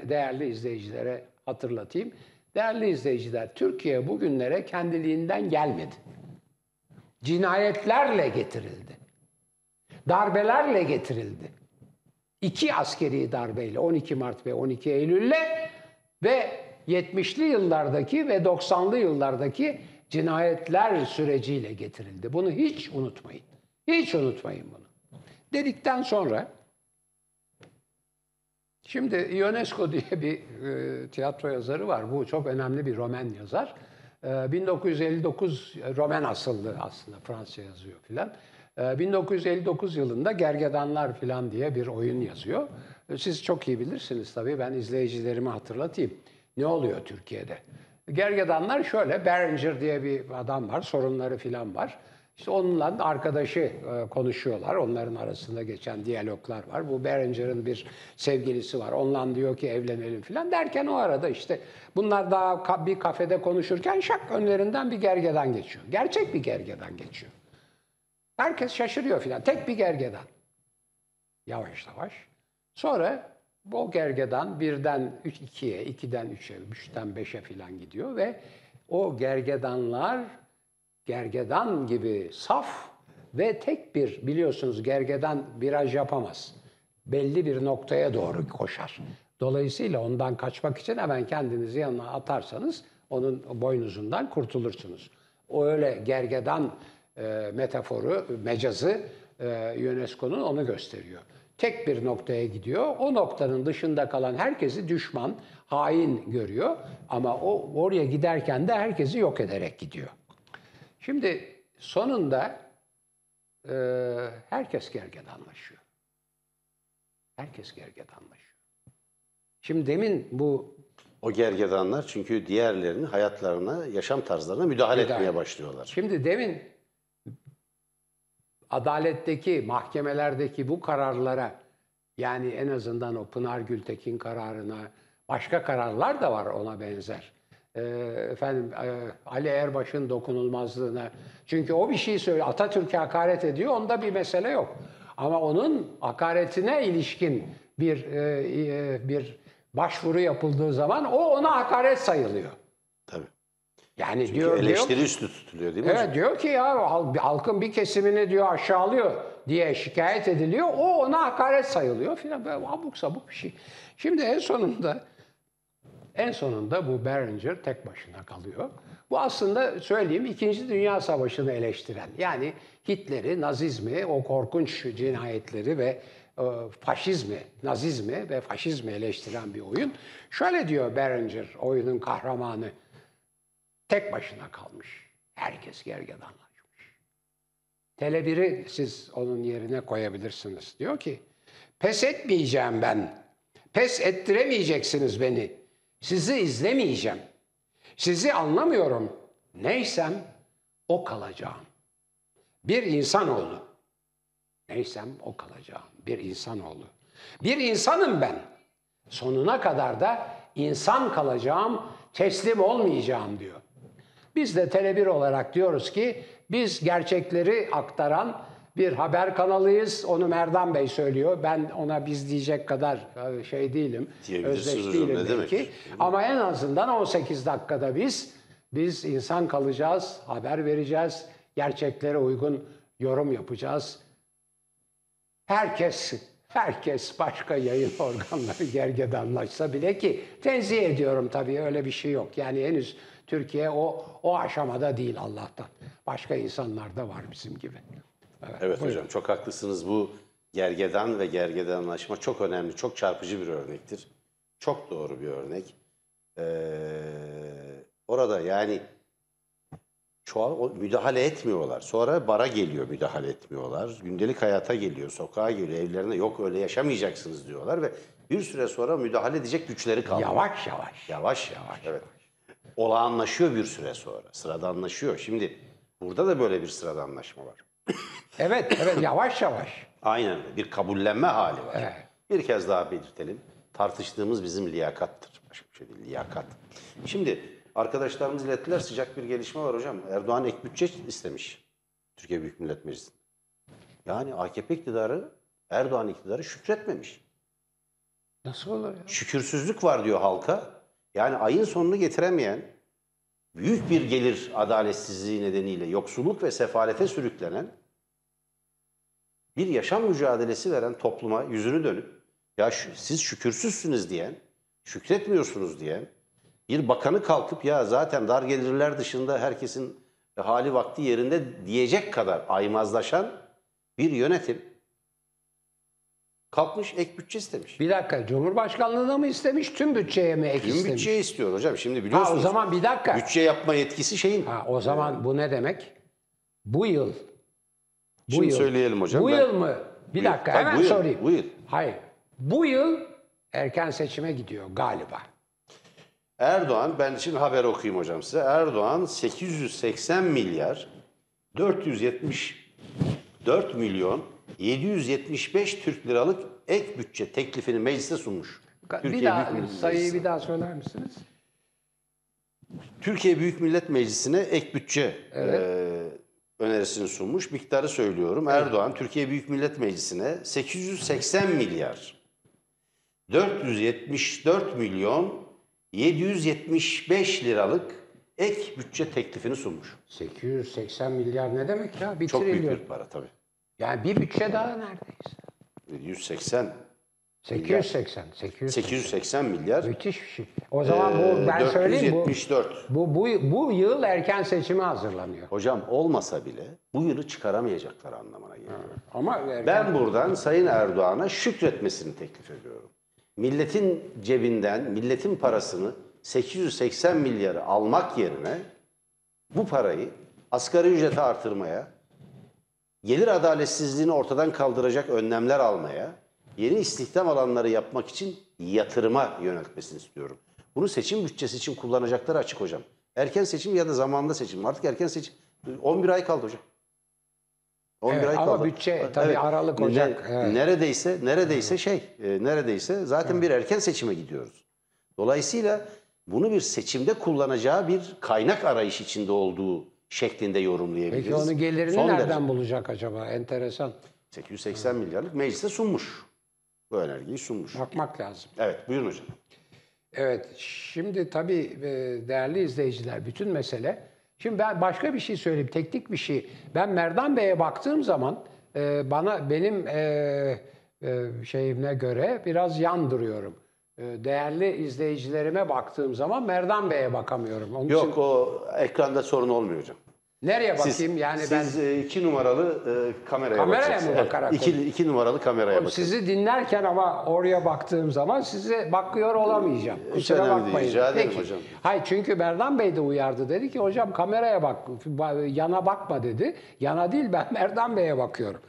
değerli izleyicilere hatırlatayım. Değerli izleyiciler, Türkiye bugünlere kendiliğinden gelmedi. Cinayetlerle getirildi. Darbelerle getirildi. İki askeri darbeyle 12 Mart ve 12 Eylül'le ve 70'li yıllardaki ve 90'lı yıllardaki cinayetler süreciyle getirildi. Bunu hiç unutmayın. Hiç unutmayın bunu. Dedikten sonra Şimdi Ionesco diye bir e, tiyatro yazarı var. Bu çok önemli bir roman yazar. E, 1959 roman asıllı aslında Fransa yazıyor filan. E, 1959 yılında Gergedanlar filan diye bir oyun yazıyor. E, siz çok iyi bilirsiniz tabii. Ben izleyicilerimi hatırlatayım. Ne oluyor Türkiye'de? Gergedanlar şöyle Berenger diye bir adam var. Sorunları filan var. İşte onunla arkadaşı e, konuşuyorlar. Onların arasında geçen diyaloglar var. Bu Beringer'ın bir sevgilisi var. Onunla diyor ki evlenelim falan. Derken o arada işte bunlar daha bir kafede konuşurken şak önlerinden bir gergedan geçiyor. Gerçek bir gergedan geçiyor. Herkes şaşırıyor filan. Tek bir gergedan. Yavaş yavaş. Sonra bu gergedan birden 3 2'ye, 2'den üçe, üçten beşe filan gidiyor ve o gergedanlar gergedan gibi saf ve tek bir biliyorsunuz gergedan viraj yapamaz. Belli bir noktaya doğru koşar. Dolayısıyla ondan kaçmak için hemen kendinizi yanına atarsanız onun boynuzundan kurtulursunuz. O öyle gergedan e, metaforu, mecazı e, UNESCO'nun onu gösteriyor. Tek bir noktaya gidiyor. O noktanın dışında kalan herkesi düşman, hain görüyor. Ama o oraya giderken de herkesi yok ederek gidiyor. Şimdi sonunda e, herkes gergedanlaşıyor. Herkes gergedanlaşıyor. Şimdi demin bu... O gergedanlar çünkü diğerlerinin hayatlarına, yaşam tarzlarına müdahale, müdahale. etmeye başlıyorlar. Şimdi demin adaletteki, mahkemelerdeki bu kararlara yani en azından o Pınar Gültekin kararına başka kararlar da var ona benzer. Ee, efendim e, Ali Erbaş'ın dokunulmazlığına. Çünkü o bir şey söylüyor. Atatürk'e hakaret ediyor. Onda bir mesele yok. Ama onun hakaretine ilişkin bir e, e, bir başvuru yapıldığı zaman o ona hakaret sayılıyor. Tabii. Yani Çünkü diyor eleştiri diyor, üstü tutuluyor değil mi? Evet hocam? diyor ki ya halkın bir kesimini diyor aşağılıyor diye şikayet ediliyor. O ona hakaret sayılıyor filan böyle abuk sabuk bir şey. Şimdi en sonunda en sonunda bu Beringer tek başına kalıyor. Bu aslında söyleyeyim İkinci Dünya Savaşı'nı eleştiren yani Hitler'i, Nazizmi, o korkunç cinayetleri ve e, faşizmi, Nazizmi ve faşizmi eleştiren bir oyun. Şöyle diyor Beringer oyunun kahramanı. Tek başına kalmış. Herkes gergedanlaşmış. Telebiri siz onun yerine koyabilirsiniz. Diyor ki pes etmeyeceğim ben. Pes ettiremeyeceksiniz beni. Sizi izlemeyeceğim. Sizi anlamıyorum. Neysem o kalacağım. Bir insan oldu. Neysem o kalacağım. Bir insan oldu. Bir insanım ben. Sonuna kadar da insan kalacağım, teslim olmayacağım diyor. Biz de Tele1 olarak diyoruz ki biz gerçekleri aktaran bir haber kanalıyız. Onu Merdan Bey söylüyor. Ben ona biz diyecek kadar e, şey değilim. Özdeş değilim belki. Demek? Ama en azından 18 dakikada biz biz insan kalacağız, haber vereceğiz, gerçeklere uygun yorum yapacağız. Herkes herkes başka yayın organları gergedanlaşsa bile ki tenzih ediyorum tabii öyle bir şey yok. Yani henüz Türkiye o o aşamada değil Allah'tan. Başka insanlar da var bizim gibi. Evet, evet hocam çok haklısınız. Bu gergedan ve gergedanlaşma çok önemli, çok çarpıcı bir örnektir. Çok doğru bir örnek. Ee, orada yani çoğal müdahale etmiyorlar. Sonra bara geliyor müdahale etmiyorlar. Gündelik hayata geliyor, sokağa geliyor, evlerine yok öyle yaşamayacaksınız diyorlar ve bir süre sonra müdahale edecek güçleri kalmıyor. Yavaş yavaş. Yavaş yavaş. Evet. Olağanlaşıyor bir süre sonra. Sıradanlaşıyor. Şimdi burada da böyle bir sıradanlaşma var evet, evet yavaş yavaş. Aynen bir kabullenme hali var. Evet. Bir kez daha belirtelim. Tartıştığımız bizim liyakattır. Başka bir şey değil, liyakat. Şimdi arkadaşlarımız ilettiler sıcak bir gelişme var hocam. Erdoğan ek bütçe istemiş. Türkiye Büyük Millet Meclisi. Yani AKP iktidarı, Erdoğan iktidarı şükretmemiş. Nasıl olur ya? Şükürsüzlük var diyor halka. Yani ayın sonunu getiremeyen, büyük bir gelir adaletsizliği nedeniyle yoksulluk ve sefalete sürüklenen bir yaşam mücadelesi veren topluma yüzünü dönüp ya siz şükürsüzsünüz diyen, şükretmiyorsunuz diyen, bir bakanı kalkıp ya zaten dar gelirler dışında herkesin hali vakti yerinde diyecek kadar aymazlaşan bir yönetim kalkmış ek bütçe istemiş. Bir dakika Cumhurbaşkanlığına mı istemiş tüm bütçeye mi ek Tüm istemiş? bütçeye istiyor hocam şimdi biliyorsunuz. Ha, o zaman bir dakika. Bütçe yapma yetkisi şeyin. Ha, o zaman bu ne demek? Bu yıl bu Şimdi yıl, söyleyelim hocam. Bu ben... yıl mı? Bir buyur. dakika Hayır, hemen buyur, sorayım. Buyur. Hayır. Bu yıl erken seçime gidiyor galiba. Erdoğan, ben şimdi haber okuyayım hocam size. Erdoğan 880 milyar 474 milyon 775 Türk liralık ek bütçe teklifini meclise sunmuş. Bir Türkiye daha Büyük sayıyı Meclisi. bir daha söyler misiniz? Türkiye Büyük Millet Meclisi'ne ek bütçe evet. e, önerisini sunmuş. Miktarı söylüyorum. Erdoğan Türkiye Büyük Millet Meclisi'ne 880 milyar 474 milyon 775 liralık ek bütçe teklifini sunmuş. 880 milyar ne demek ya? Bir Çok büyük bir para tabii. Yani bir bütçe daha neredeyse. 180 880. 880. milyar. Müthiş bir şey. O zaman bu ee, ben ee, söyleyeyim bu, bu bu bu yıl erken seçime hazırlanıyor. Hocam olmasa bile bu yılı çıkaramayacaklar anlamına geliyor. ama erken... ben buradan Sayın Erdoğan'a şükretmesini teklif ediyorum. Milletin cebinden, milletin parasını 880 milyarı almak yerine bu parayı asgari ücreti artırmaya, gelir adaletsizliğini ortadan kaldıracak önlemler almaya yeni istihdam alanları yapmak için yatırıma yöneltmesini istiyorum. Bunu seçim bütçesi için kullanacakları açık hocam. Erken seçim ya da zamanında seçim. Artık erken seçim 11 ay kaldı hocam. 11 evet, ay kaldı. Ama bütçe tabii evet. Aralık olacak. Ne, evet. Neredeyse neredeyse evet. şey, e, neredeyse zaten evet. bir erken seçime gidiyoruz. Dolayısıyla bunu bir seçimde kullanacağı bir kaynak arayış içinde olduğu şeklinde yorumlayabiliriz. Peki onun gelirini Son nereden derece. bulacak acaba? Enteresan. 880 milyarlık meclise sunmuş bu önergeyi sunmuş. Bakmak lazım. Evet, buyurun hocam. Evet, şimdi tabii e, değerli izleyiciler bütün mesele. Şimdi ben başka bir şey söyleyeyim, teknik bir şey. Ben Merdan Bey'e baktığım zaman e, bana benim e, şeyime göre biraz yan duruyorum. Değerli izleyicilerime baktığım zaman Merdan Bey'e bakamıyorum. Onun Yok için... o ekranda sorun olmuyor hocam. Nereye bakayım siz, yani siz ben? Siz e, iki numaralı e, kameraya, kameraya bakacaksınız. Kameraya mı bakarak? Evet, iki, iki numaralı kameraya bakın. Sizi dinlerken ama oraya baktığım zaman size bakıyor olamayacağım. E, Kusura Hiç bakmayın. Değil, rica ederim Peki. hocam. Hayır çünkü Merdan Bey de uyardı. Dedi ki hocam kameraya bak, yana bakma dedi. Yana değil ben Merdan Bey'e bakıyorum.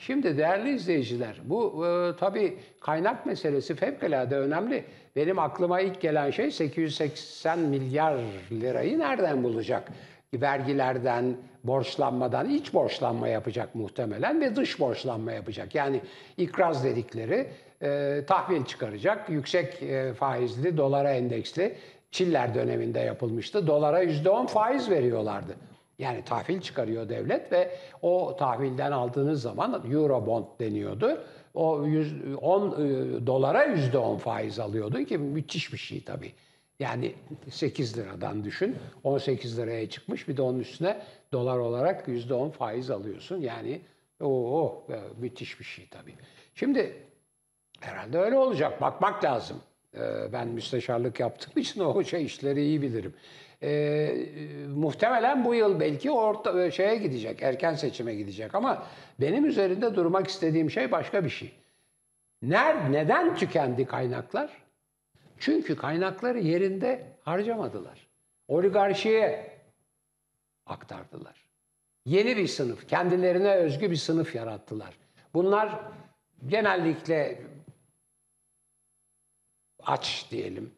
Şimdi değerli izleyiciler, bu e, tabii kaynak meselesi fevkalade önemli. Benim aklıma ilk gelen şey 880 milyar lirayı nereden bulacak? vergilerden, borçlanmadan iç borçlanma yapacak muhtemelen ve dış borçlanma yapacak. Yani ikraz dedikleri e, tahvil çıkaracak. Yüksek e, faizli dolara endeksli Çiller döneminde yapılmıştı. Dolara %10 faiz veriyorlardı. Yani tahvil çıkarıyor devlet ve o tahvilden aldığınız zaman Eurobond deniyordu. O 100, 10 e, dolara %10 faiz alıyordu ki müthiş bir şey tabii. Yani 8 liradan düşün. 18 liraya çıkmış. Bir de onun üstüne dolar olarak %10 faiz alıyorsun. Yani o müthiş bir şey tabii. Şimdi herhalde öyle olacak. Bakmak lazım. Ee, ben müsteşarlık yaptığım için o şey işleri iyi bilirim. E, muhtemelen bu yıl belki orta e, şeye gidecek, erken seçime gidecek ama benim üzerinde durmak istediğim şey başka bir şey. Nerede, neden tükendi kaynaklar? Çünkü kaynakları yerinde harcamadılar. Oligarşiye aktardılar. Yeni bir sınıf, kendilerine özgü bir sınıf yarattılar. Bunlar genellikle aç diyelim,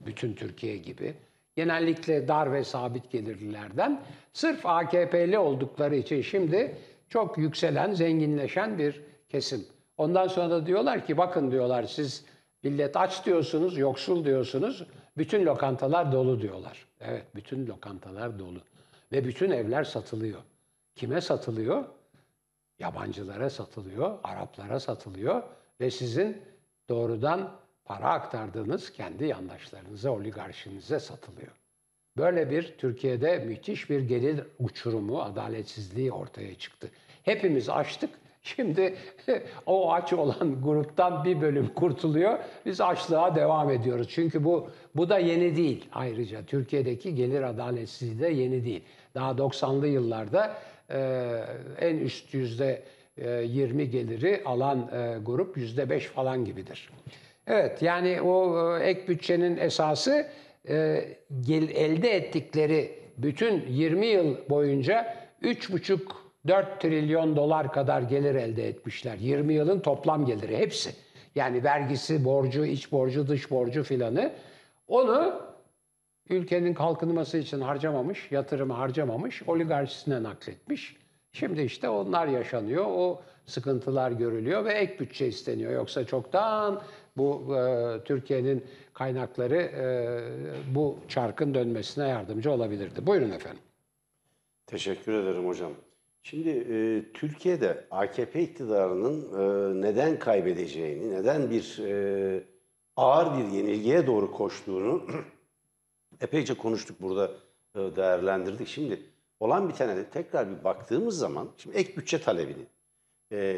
bütün Türkiye gibi. Genellikle dar ve sabit gelirlilerden sırf AKP'li oldukları için şimdi çok yükselen, zenginleşen bir kesim. Ondan sonra da diyorlar ki bakın diyorlar siz Millet aç diyorsunuz, yoksul diyorsunuz. Bütün lokantalar dolu diyorlar. Evet, bütün lokantalar dolu. Ve bütün evler satılıyor. Kime satılıyor? Yabancılara satılıyor, Araplara satılıyor ve sizin doğrudan para aktardığınız kendi yandaşlarınıza, oligarşinize satılıyor. Böyle bir Türkiye'de müthiş bir gelir uçurumu, adaletsizliği ortaya çıktı. Hepimiz açtık Şimdi o aç olan gruptan bir bölüm kurtuluyor. Biz açlığa devam ediyoruz. Çünkü bu bu da yeni değil ayrıca. Türkiye'deki gelir adaletsizliği de yeni değil. Daha 90'lı yıllarda e, en üst yüzde 20 e, geliri alan e, grup yüzde 5 falan gibidir. Evet yani o e, ek bütçenin esası e, gel, elde ettikleri bütün 20 yıl boyunca 3,5 4 trilyon dolar kadar gelir elde etmişler. 20 yılın toplam geliri hepsi. Yani vergisi, borcu, iç borcu, dış borcu filanı. Onu ülkenin kalkınması için harcamamış, yatırımı harcamamış, oligarşisine nakletmiş. Şimdi işte onlar yaşanıyor, o sıkıntılar görülüyor ve ek bütçe isteniyor. Yoksa çoktan bu e, Türkiye'nin kaynakları e, bu çarkın dönmesine yardımcı olabilirdi. Buyurun efendim. Teşekkür ederim hocam. Şimdi e, Türkiye'de AKP iktidarının e, neden kaybedeceğini, neden bir e, ağır bir yenilgiye doğru koştuğunu epeyce konuştuk burada e, değerlendirdik. Şimdi olan bir tane de tekrar bir baktığımız zaman şimdi ek bütçe talebini e,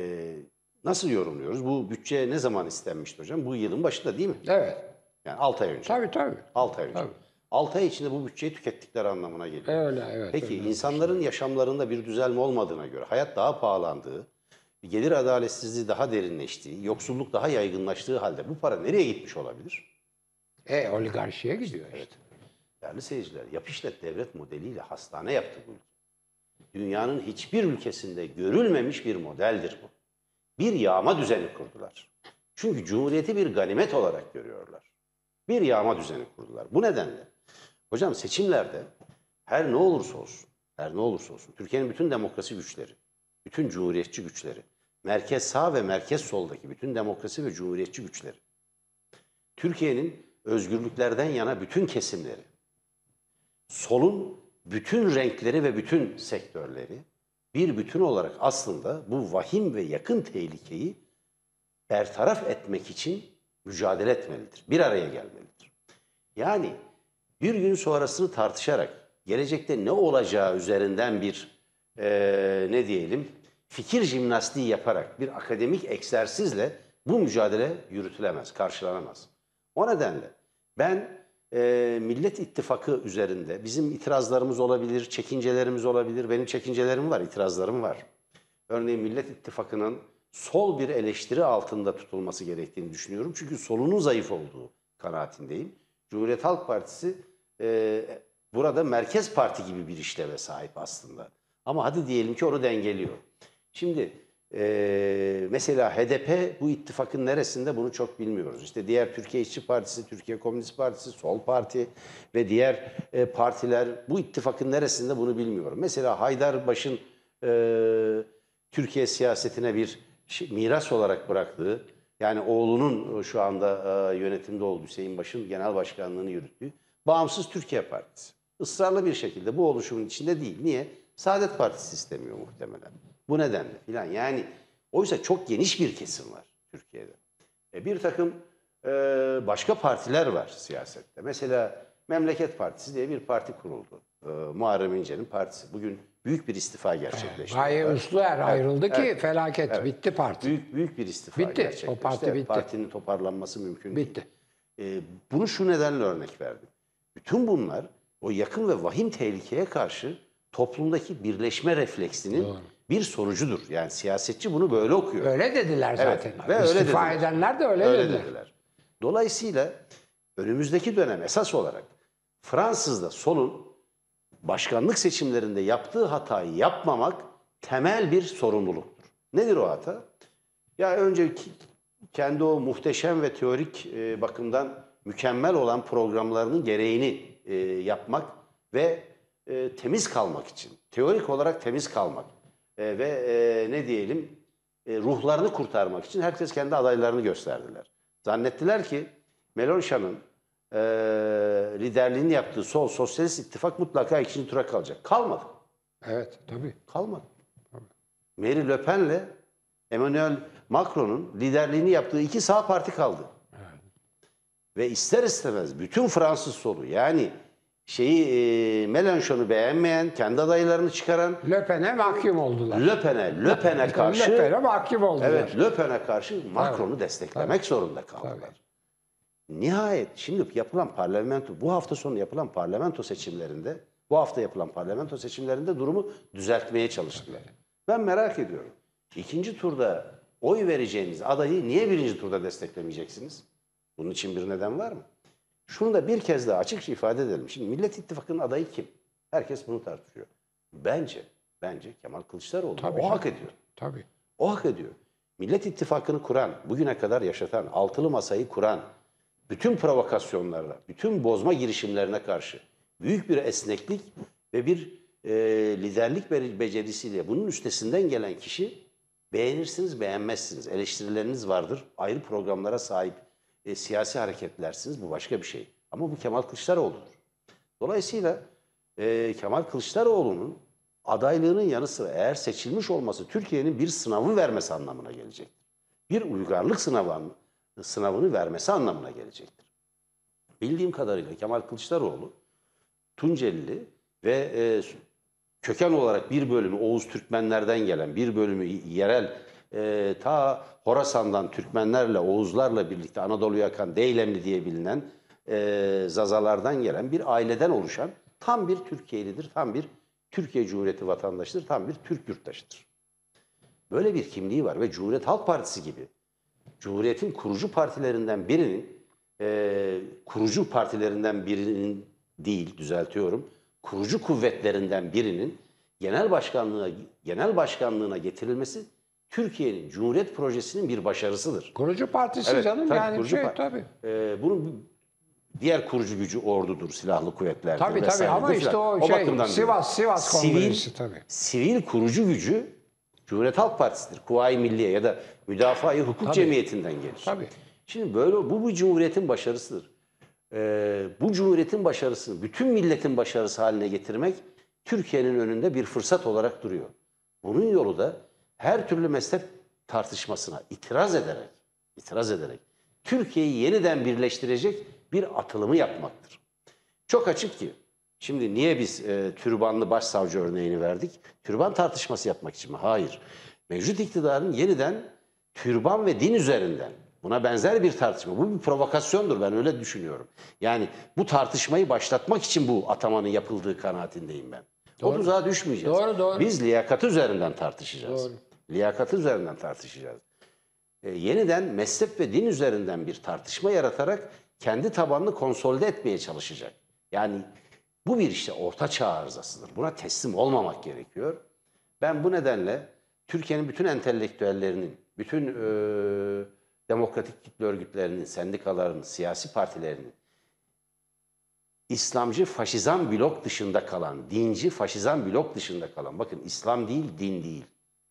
nasıl yorumluyoruz? Bu bütçe ne zaman istenmişti hocam? Bu yılın başında değil mi? Evet. Yani 6 ay önce. Tabii tabii. 6 ay önce. Tabii. 6 ay içinde bu bütçeyi tükettikleri anlamına geliyor. Öyle, evet. Peki öyle. insanların yaşamlarında bir düzelme olmadığına göre hayat daha pahalandığı, gelir adaletsizliği daha derinleştiği, yoksulluk daha yaygınlaştığı halde bu para nereye gitmiş olabilir? E oligarşiye gidiyor işte. Evet. Değerli seyirciler, yap devlet modeliyle hastane yaptı bu ülke. Dünyanın hiçbir ülkesinde görülmemiş bir modeldir bu. Bir yağma düzeni kurdular. Çünkü cumhuriyeti bir ganimet olarak görüyorlar. Bir yağma düzeni kurdular. Bu nedenle Hocam seçimlerde her ne olursa olsun, her ne olursa olsun Türkiye'nin bütün demokrasi güçleri, bütün cumhuriyetçi güçleri, merkez sağ ve merkez soldaki bütün demokrasi ve cumhuriyetçi güçleri, Türkiye'nin özgürlüklerden yana bütün kesimleri, solun bütün renkleri ve bütün sektörleri bir bütün olarak aslında bu vahim ve yakın tehlikeyi bertaraf etmek için mücadele etmelidir. Bir araya gelmelidir. Yani bir gün sonrasını tartışarak gelecekte ne olacağı üzerinden bir e, ne diyelim fikir jimnastiği yaparak bir akademik egzersizle bu mücadele yürütülemez, karşılanamaz. O nedenle ben e, Millet İttifakı üzerinde bizim itirazlarımız olabilir, çekincelerimiz olabilir. Benim çekincelerim var, itirazlarım var. Örneğin Millet İttifakı'nın sol bir eleştiri altında tutulması gerektiğini düşünüyorum. Çünkü solunun zayıf olduğu kanaatindeyim. Cumhuriyet Halk Partisi e, burada merkez parti gibi bir işleve sahip aslında. Ama hadi diyelim ki onu dengeliyor. Şimdi e, mesela HDP bu ittifakın neresinde bunu çok bilmiyoruz. İşte diğer Türkiye İşçi Partisi, Türkiye Komünist Partisi, Sol Parti ve diğer e, partiler bu ittifakın neresinde bunu bilmiyorum. Mesela Haydarbaş'ın e, Türkiye siyasetine bir miras olarak bıraktığı, yani oğlunun şu anda e, yönetimde olduğu Hüseyin Baş'ın genel başkanlığını yürüttüğü Bağımsız Türkiye Partisi. Israrlı bir şekilde bu oluşumun içinde değil. Niye? Saadet Partisi istemiyor muhtemelen. Bu nedenle filan. Yani oysa çok geniş bir kesim var Türkiye'de. E, bir takım e, başka partiler var siyasette. Mesela Memleket Partisi diye bir parti kuruldu. E, Muharrem İnce'nin partisi. Bugün büyük bir istifa gerçekleşti. Gaye Usluer evet, ayrıldı evet, ki evet, felaket evet. bitti parti. Büyük büyük bir istifa bitti. gerçekleşti. O parti bitti. Partinin toparlanması mümkün bitti. değil. Bitti. E, bunu şu nedenle örnek verdim. Bütün bunlar o yakın ve vahim tehlikeye karşı toplumdaki birleşme refleksinin Doğru. bir sonucudur. Yani siyasetçi bunu böyle okuyor. Öyle dediler zaten. Evet, ve öyle dediler. edenler de öyle, öyle dediler. dediler. Dolayısıyla önümüzdeki dönem esas olarak Fransız'da solun başkanlık seçimlerinde yaptığı hatayı yapmamak temel bir sorumluluktur. Nedir o hata? Ya önceki kendi o muhteşem ve teorik e, bakımdan mükemmel olan programlarının gereğini e, yapmak ve e, temiz kalmak için, teorik olarak temiz kalmak e, ve e, ne diyelim e, ruhlarını kurtarmak için herkes kendi adaylarını gösterdiler. Zannettiler ki Melonşa'nın e, liderliğini yaptığı sol sosyalist ittifak mutlaka ikinci tura kalacak. Kalmadı. Evet tabii. Kalmadı. Mary Le Pen'le Emmanuel Macron'un liderliğini yaptığı iki sağ parti kaldı. Ve ister istemez bütün Fransız solu yani şeyi e, Melanchon'u beğenmeyen, kendi adaylarını çıkaran Le Pen'e mahkum oldular. Le Pen'e, karşı Le Pen'e mahkum oldular. Evet, Le karşı Macron'u evet. desteklemek Tabii. zorunda kaldılar. Tabii. Nihayet şimdi yapılan parlamento, bu hafta sonu yapılan parlamento seçimlerinde, bu hafta yapılan parlamento seçimlerinde durumu düzeltmeye çalıştılar. Tabii. Ben merak ediyorum. İkinci turda oy vereceğiniz adayı niye birinci turda desteklemeyeceksiniz? Bunun için bir neden var mı? Şunu da bir kez daha açıkça ifade edelim. Şimdi Millet İttifakı'nın adayı kim? Herkes bunu tartışıyor. Bence, bence Kemal Kılıçdaroğlu. Tabii o canım. hak ediyor. Tabii. O hak ediyor. Millet İttifakı'nı kuran, bugüne kadar yaşatan, altılı masayı kuran, bütün provokasyonlarla, bütün bozma girişimlerine karşı büyük bir esneklik ve bir e, liderlik becerisiyle bunun üstesinden gelen kişi beğenirsiniz, beğenmezsiniz. Eleştirileriniz vardır. Ayrı programlara sahip e, siyasi hareketlersiniz. Bu başka bir şey. Ama bu Kemal Kılıçdaroğlu'dur. Dolayısıyla e, Kemal Kılıçdaroğlu'nun adaylığının yanı sıra eğer seçilmiş olması Türkiye'nin bir sınavı vermesi anlamına gelecektir. Bir uygarlık sınavı, sınavını vermesi anlamına gelecektir. Bildiğim kadarıyla Kemal Kılıçdaroğlu Tuncelli ve e, köken olarak bir bölümü Oğuz Türkmenlerden gelen, bir bölümü yerel e, ta Horasan'dan Türkmenlerle, Oğuzlarla birlikte Anadolu'ya akan Deylemli diye bilinen e, Zazalardan gelen bir aileden oluşan tam bir Türkiye'lidir, tam bir Türkiye Cumhuriyeti vatandaşıdır, tam bir Türk yurttaşıdır. Böyle bir kimliği var ve Cumhuriyet Halk Partisi gibi Cumhuriyet'in kurucu partilerinden birinin, e, kurucu partilerinden birinin değil düzeltiyorum, kurucu kuvvetlerinden birinin genel başkanlığına genel başkanlığına getirilmesi Türkiye'nin Cumhuriyet Projesi'nin bir başarısıdır. Kurucu partisi evet, canım tabii, yani kurucu şey par- tabii. E, bunun diğer kurucu gücü ordudur, silahlı kuvvetlerdir tabii, vesaire. Tabii ama işte o, o şey, Sivas, Sivas Kongresi tabii. Sivil kurucu gücü Cumhuriyet Halk Partisi'dir. Kuvayi Milliye ya da Müdafaa-i Hukuk tabii. Cemiyeti'nden gelir. Tabii. Şimdi böyle bu bu Cumhuriyet'in başarısıdır. Ee, bu Cumhuriyet'in başarısını bütün milletin başarısı haline getirmek Türkiye'nin önünde bir fırsat olarak duruyor. Bunun yolu da her türlü mezhep tartışmasına itiraz ederek, itiraz ederek Türkiye'yi yeniden birleştirecek bir atılımı yapmaktır. Çok açık ki Şimdi niye biz e, türbanlı başsavcı örneğini verdik? Türban tartışması yapmak için mi? Hayır. Mevcut iktidarın yeniden türban ve din üzerinden buna benzer bir tartışma. Bu bir provokasyondur ben öyle düşünüyorum. Yani bu tartışmayı başlatmak için bu atamanın yapıldığı kanaatindeyim ben. Doğru. O tuzağa düşmeyeceğiz. Doğru, doğru. Biz liyakat üzerinden tartışacağız. Doğru. Liyakat üzerinden tartışacağız. E, yeniden mezhep ve din üzerinden bir tartışma yaratarak kendi tabanını konsolide etmeye çalışacak. Yani bu bir işte orta çağ arızasıdır. Buna teslim olmamak gerekiyor. Ben bu nedenle Türkiye'nin bütün entelektüellerinin, bütün e, demokratik kitle örgütlerinin, sendikalarının, siyasi partilerinin İslamcı faşizan blok dışında kalan, dinci faşizan blok dışında kalan, bakın İslam değil, din değil,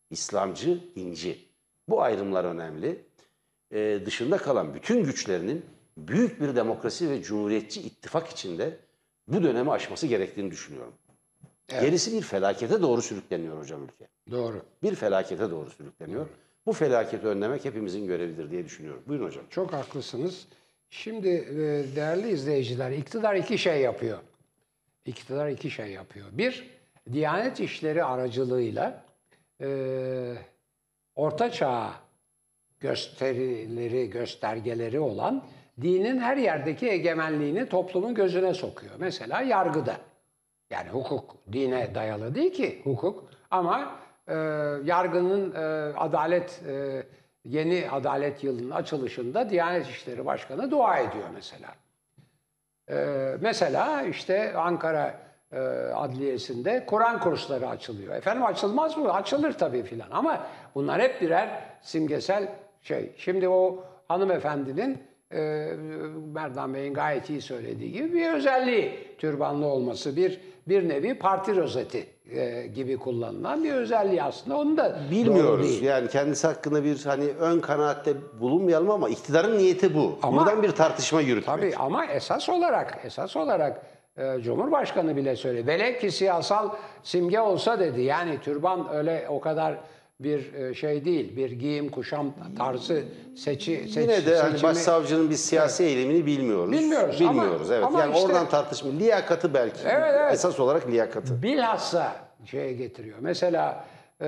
İslamcı, dinci. Bu ayrımlar önemli. Ee, dışında kalan bütün güçlerinin büyük bir demokrasi ve cumhuriyetçi ittifak içinde bu dönemi aşması gerektiğini düşünüyorum. Evet. Gerisi bir felakete doğru sürükleniyor hocam ülke. Doğru. Bir felakete doğru sürükleniyor. Doğru. Bu felaketi önlemek hepimizin görevidir diye düşünüyorum. Buyurun hocam. Çok haklısınız. Şimdi e, değerli izleyiciler, iktidar iki şey yapıyor. İktidar iki şey yapıyor. Bir, Diyanet işleri aracılığıyla e, Orta Çağ gösterileri, göstergeleri olan dinin her yerdeki egemenliğini toplumun gözüne sokuyor. Mesela yargıda. Yani hukuk dine dayalı değil ki hukuk ama e, yargının e, adalet e, yeni adalet yılının açılışında Diyanet İşleri Başkanı dua ediyor mesela. E, mesela işte Ankara e, adliyesinde Kur'an kursları açılıyor. Efendim açılmaz mı? Açılır tabii filan ama bunlar hep birer simgesel şey. Şimdi o hanımefendinin e, Merdan Bey'in gayet iyi söylediği gibi bir özelliği türbanlı olması bir bir nevi parti rozeti e, gibi kullanılan bir özelliği aslında onu da bilmiyoruz. Yani kendisi hakkında bir hani ön kanaatte bulunmayalım ama iktidarın niyeti bu. Ama, Buradan bir tartışma yürütmek. Tabii ama esas olarak esas olarak ee, Cumhurbaşkanı bile söyledi. Velev ki siyasal simge olsa dedi. Yani türban öyle o kadar bir e, şey değil, bir giyim, kuşam tarzı seçi seç, Yine de hani seçimi... hani başsavcının bir siyasi evet. eğilimini bilmiyoruz. Bilmiyoruz. Bilmiyoruz ama, evet. Ama yani işte, oradan tartışma. Liyakatı belki. Evet, evet. Esas olarak liyakatı. Bilhassa şeye getiriyor. Mesela e,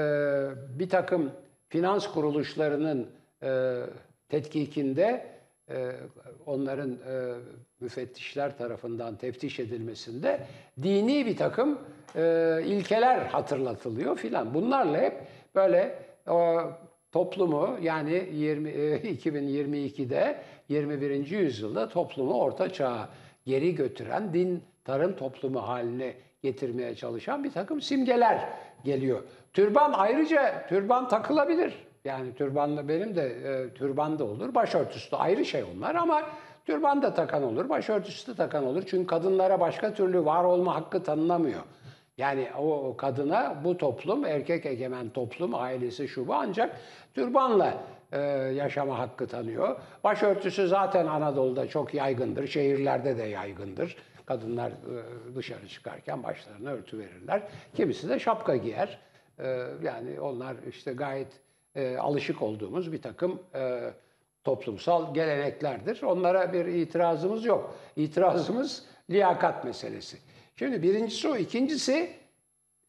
bir takım finans kuruluşlarının e, tetkikinde e, onların e, müfettişler tarafından teftiş edilmesinde dini bir takım e, ilkeler hatırlatılıyor filan. Bunlarla hep böyle o toplumu yani 20, e, 2022'de 21. yüzyılda toplumu orta çağa geri götüren din tarım toplumu haline getirmeye çalışan bir takım simgeler geliyor. Türban ayrıca türban takılabilir. Yani türbanla benim de e, türban da olur, başörtüsü de ayrı şey onlar ama Türban da takan olur, başörtüsü de takan olur. Çünkü kadınlara başka türlü var olma hakkı tanınamıyor. Yani o kadına bu toplum, erkek egemen toplum, ailesi şu bu ancak türbanla e, yaşama hakkı tanıyor. Başörtüsü zaten Anadolu'da çok yaygındır, şehirlerde de yaygındır. Kadınlar e, dışarı çıkarken başlarına örtü verirler. Kimisi de şapka giyer. E, yani onlar işte gayet e, alışık olduğumuz bir takım... E, toplumsal geleneklerdir. Onlara bir itirazımız yok. İtirazımız liyakat meselesi. Şimdi birincisi o. ikincisi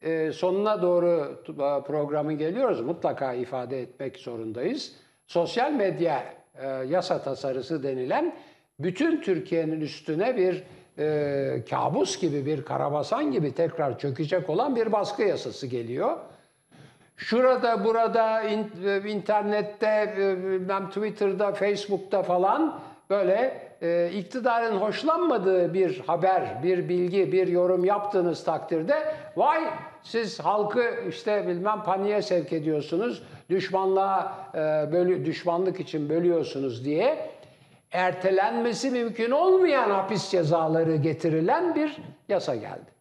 e, sonuna doğru e, programı geliyoruz. Mutlaka ifade etmek zorundayız. Sosyal medya e, yasa tasarısı denilen bütün Türkiye'nin üstüne bir kabus gibi bir karabasan gibi tekrar çökecek olan bir baskı yasası geliyor şurada burada internette e, ben Twitter'da, Facebook'ta falan böyle e, iktidarın hoşlanmadığı bir haber, bir bilgi, bir yorum yaptığınız takdirde vay siz halkı işte bilmem paniğe sevk ediyorsunuz, düşmanlığa e, bölü, düşmanlık için bölüyorsunuz diye ertelenmesi mümkün olmayan hapis cezaları getirilen bir yasa geldi.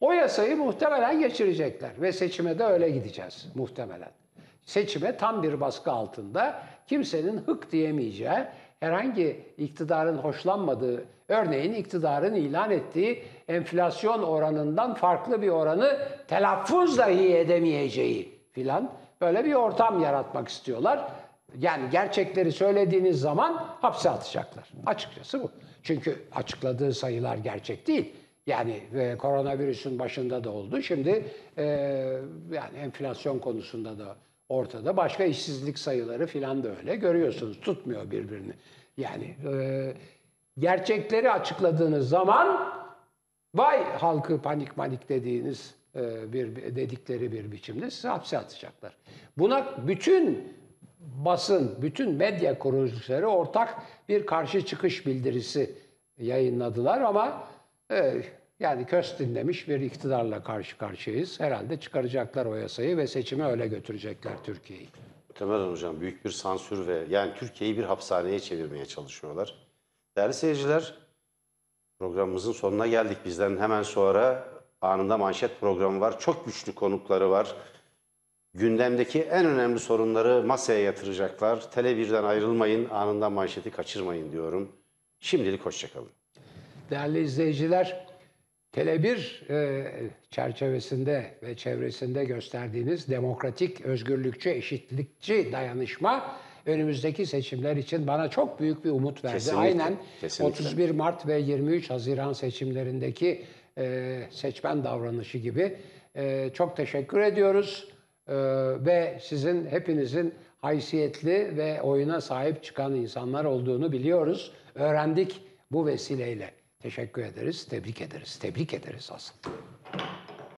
O yasayı muhtemelen geçirecekler ve seçime de öyle gideceğiz muhtemelen. Seçime tam bir baskı altında kimsenin hık diyemeyeceği, herhangi iktidarın hoşlanmadığı, örneğin iktidarın ilan ettiği enflasyon oranından farklı bir oranı telaffuz dahi edemeyeceği filan böyle bir ortam yaratmak istiyorlar. Yani gerçekleri söylediğiniz zaman hapse atacaklar. Açıkçası bu. Çünkü açıkladığı sayılar gerçek değil. Yani e, koronavirüsün başında da oldu. Şimdi e, yani enflasyon konusunda da ortada. Başka işsizlik sayıları filan da öyle. Görüyorsunuz tutmuyor birbirini. Yani e, gerçekleri açıkladığınız zaman vay halkı panik manik dediğiniz e, bir dedikleri bir biçimde sizi hapse atacaklar. Buna bütün basın, bütün medya kuruluşları ortak bir karşı çıkış bildirisi yayınladılar ama e, yani köstin demiş bir iktidarla karşı karşıyayız. Herhalde çıkaracaklar o yasayı ve seçimi öyle götürecekler Türkiye'yi. Muhtemelen hocam büyük bir sansür ve yani Türkiye'yi bir hapishaneye çevirmeye çalışıyorlar. Değerli seyirciler programımızın sonuna geldik. Bizden hemen sonra anında manşet programı var. Çok güçlü konukları var. Gündemdeki en önemli sorunları masaya yatıracaklar. Tele1'den ayrılmayın, anında manşeti kaçırmayın diyorum. Şimdilik hoşçakalın. Değerli izleyiciler, Tele 1 e, çerçevesinde ve çevresinde gösterdiğiniz demokratik, özgürlükçü, eşitlikçi dayanışma önümüzdeki seçimler için bana çok büyük bir umut verdi. Kesinlikle, Aynen kesinlikle. 31 Mart ve 23 Haziran seçimlerindeki e, seçmen davranışı gibi. E, çok teşekkür ediyoruz ve sizin hepinizin haysiyetli ve oyuna sahip çıkan insanlar olduğunu biliyoruz. Öğrendik bu vesileyle. Teşekkür ederiz, tebrik ederiz, tebrik ederiz aslında.